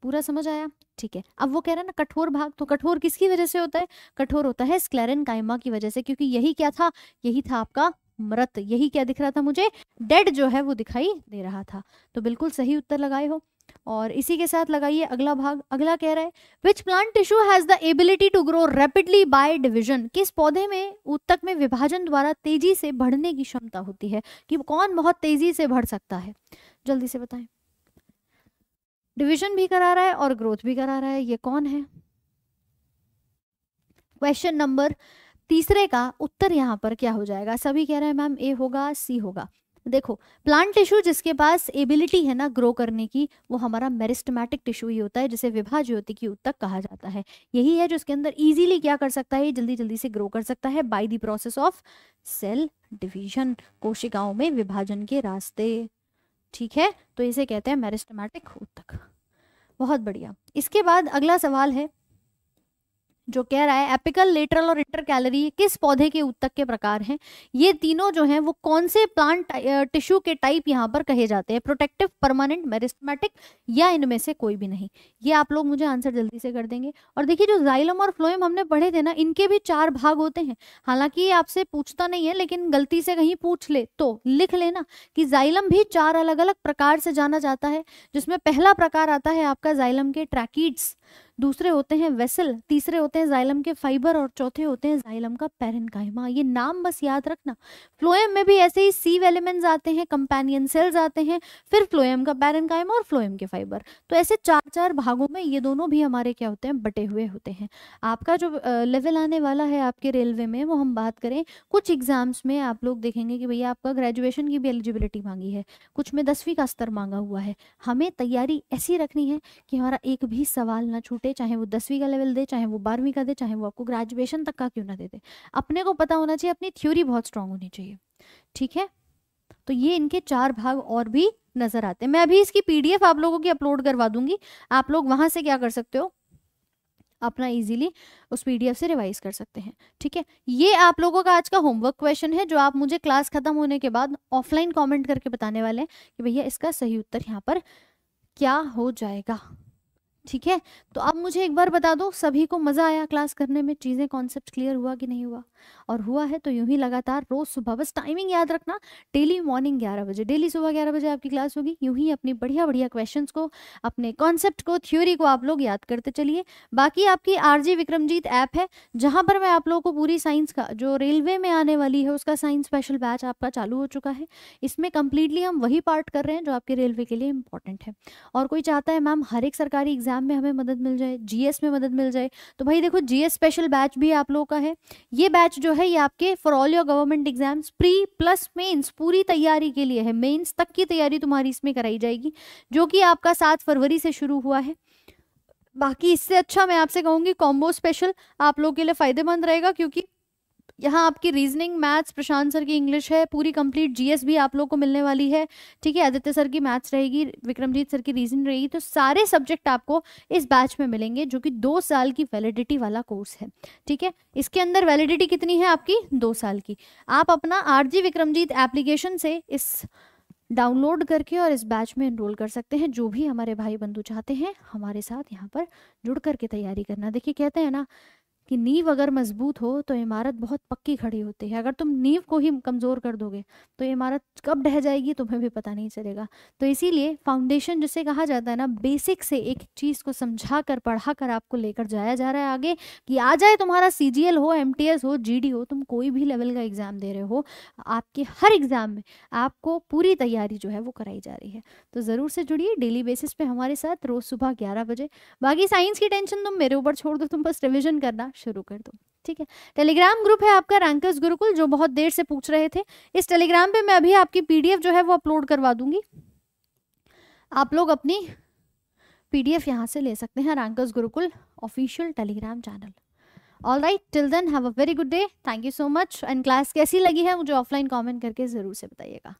पूरा समझ आया ठीक है अब वो कह रहा है ना कठोर भाग तो कठोर किसकी वजह से होता है कठोर होता है स्क्लेरन कायमा की वजह से क्योंकि यही क्या था यही था आपका मृत यही क्या दिख रहा था मुझे डेड जो है वो दिखाई दे रहा था तो बिल्कुल सही उत्तर लगाए हो और इसी के साथ लगाइए अगला भाग अगला कह रहा है which plant tissue has the ability to grow rapidly by division किस पौधे में उत्तक में विभाजन द्वारा तेजी से बढ़ने की क्षमता होती है कि कौन बहुत तेजी से बढ़ सकता है जल्दी से बताएं डिविजन भी करा रहा है और ग्रोथ भी करा रहा है ये कौन है क्वेश्चन नंबर तीसरे का उत्तर यहाँ पर क्या हो जाएगा सभी कह रहे हैं मैम ए होगा सी होगा देखो प्लांट टिश्यू जिसके पास एबिलिटी है ना ग्रो करने की वो हमारा मेरिस्टमैटिक टिश्यू ही होता है जिसे विभा ज्योति की उत्तक कहा जाता है यही है जो इसके अंदर इजीली क्या कर सकता है जल्दी जल्दी से ग्रो कर सकता है by the process of cell division कोशिकाओं में विभाजन के रास्ते ठीक है तो इसे कहते हैं मेरिस्टमैटिक उत्तक बहुत बढ़िया इसके बाद अगला सवाल है जो कह रहा है एपिकल लेटरल और इंटर कैलरी किस पौधे के उत्तक के प्रकार हैं ये तीनों जो हैं वो कौन से प्लांट टिश्यू के टाइप यहाँ पर कहे जाते हैं प्रोटेक्टिव परमानेंट मेरिस्टमेटिक या इनमें से कोई भी नहीं ये आप लोग मुझे आंसर जल्दी से कर देंगे और देखिए जो जाइलम और फ्लोएम हमने पढ़े थे ना इनके भी चार भाग होते हैं हालांकि ये आपसे पूछता नहीं है लेकिन गलती से कहीं पूछ ले तो लिख लेना कि जाइलम भी चार अलग अलग प्रकार से जाना जाता है जिसमें पहला प्रकार आता है आपका जाइलम के ट्रैकिड्स दूसरे होते हैं वेसल तीसरे होते हैं जाइलम के फाइबर और चौथे होते हैं जाइलम का पेरेनकाइमा ये नाम बस याद रखना फ्लोएम में भी ऐसे ही सीव एलिमेंट्स आते हैं कंपेनियन सेल्स आते हैं फिर फ्लोएम का पेरेनकाइमा और फ्लोएम के फाइबर तो ऐसे चार चार भागों में ये दोनों भी हमारे क्या होते हैं बटे हुए होते हैं आपका जो लेवल आने वाला है आपके रेलवे में वो हम बात करें कुछ एग्जाम्स में आप लोग देखेंगे कि भैया आपका ग्रेजुएशन की भी एलिजिबिलिटी मांगी है कुछ में दसवीं का स्तर मांगा हुआ है हमें तैयारी ऐसी रखनी है कि हमारा एक भी सवाल ना छूटे दे चाहे वो दसवीं का लेवल दे चाहे वो बारहवीं का दे चाहे वो आपको ग्रेजुएशन तक का क्यों ना दे दे अपने को पता होना चाहिए अपनी थ्योरी बहुत स्ट्रांग होनी चाहिए ठीक है तो ये इनके चार भाग और भी नजर आते हैं मैं अभी इसकी पीडीएफ आप लोगों की अपलोड करवा दूंगी आप लोग वहां से क्या कर सकते हो अपना इजीली उस पीडीएफ से रिवाइज कर सकते हैं ठीक है ये आप लोगों का आज का होमवर्क क्वेश्चन है जो आप मुझे क्लास खत्म होने के बाद ऑफलाइन कमेंट करके बताने वाले हैं कि भैया इसका सही उत्तर यहाँ पर क्या हो जाएगा ठीक है तो अब मुझे एक बार बता दो सभी को मजा आया क्लास करने में चीजें कॉन्सेप्ट क्लियर हुआ कि नहीं हुआ और हुआ है तो यूं ही लगातार रोज सुबह बस टाइमिंग याद रखना डेली मॉर्निंग ग्यारह बजे डेली सुबह ग्यारह बजे आपकी क्लास होगी यूं ही अपनी बढ़िया बढ़िया क्वेश्चंस को अपने कॉन्सेप्ट को थ्योरी को आप लोग याद करते चलिए बाकी आपकी आर विक्रमजीत ऐप है जहां पर मैं आप लोगों को पूरी साइंस का जो रेलवे में आने वाली है उसका साइंस स्पेशल बैच आपका चालू हो चुका है इसमें कंप्लीटली हम वही पार्ट कर रहे हैं जो आपके रेलवे के लिए इंपॉर्टेंट है और कोई चाहता है मैम हर एक सरकारी एग्जाम एग्ज़ाम में हमें मदद मिल जाए जीएस में मदद मिल जाए तो भाई देखो जीएस स्पेशल बैच भी आप लोगों का है ये बैच जो है ये आपके for all your government exams pre plus mains पूरी तैयारी के लिए है मेंस तक की तैयारी तुम्हारी इसमें कराई जाएगी जो कि आपका सात फरवरी से शुरू हुआ है बाकी इससे अच्छा मैं आपसे कहूँगी कॉम्बो स्पेशल आप लोगों के लिए फ़ायदेमंद रहेगा क्योंकि यहाँ आपकी रीजनिंग मैथ्स प्रशांत सर की इंग्लिश है पूरी कंप्लीट जीएस भी आप लोगों को मिलने वाली है ठीक है आदित्य सर की मैथ्स रहेगी विक्रमजीत सर की रीजन रहेगी तो सारे सब्जेक्ट आपको इस बैच में मिलेंगे जो कि दो साल की वैलिडिटी वाला कोर्स है ठीक है इसके अंदर वैलिडिटी कितनी है आपकी दो साल की आप अपना आर विक्रमजीत एप्लीकेशन से इस डाउनलोड करके और इस बैच में इनरोल कर सकते हैं जो भी हमारे भाई बंधु चाहते हैं हमारे साथ यहाँ पर जुड़ करके तैयारी करना देखिए कहते हैं ना कि नींव अगर मजबूत हो तो इमारत बहुत पक्की खड़ी होती है अगर तुम नींव को ही कमज़ोर कर दोगे तो इमारत कब ढह जाएगी तुम्हें भी पता नहीं चलेगा तो इसीलिए फाउंडेशन जिसे कहा जाता है ना बेसिक से एक चीज़ को समझा कर पढ़ा कर आपको लेकर जाया जा रहा है आगे कि आ जाए तुम्हारा सी हो एम हो जी हो तुम कोई भी लेवल का एग्ज़ाम दे रहे हो आपके हर एग्ज़ाम में आपको पूरी तैयारी जो है वो कराई जा रही है तो ज़रूर से जुड़िए डेली बेसिस पे हमारे साथ रोज़ सुबह ग्यारह बजे बाकी साइंस की टेंशन तुम मेरे ऊपर छोड़ दो तुम बस रिविजन करना शुरू कर दो ठीक है टेलीग्राम ग्रुप है आपका रैंकर्स गुरुकुल जो बहुत देर से पूछ रहे थे इस टेलीग्राम पे मैं अभी आपकी पीडीएफ जो है वो अपलोड करवा दूंगी आप लोग अपनी पीडीएफ यहाँ से ले सकते हैं Rankers Gurukul official Telegram channel all right till then have a very good day thank you so much and class कैसी लगी है मुझे ऑफलाइन कॉमेंट करके ज़रूर से बताइएगा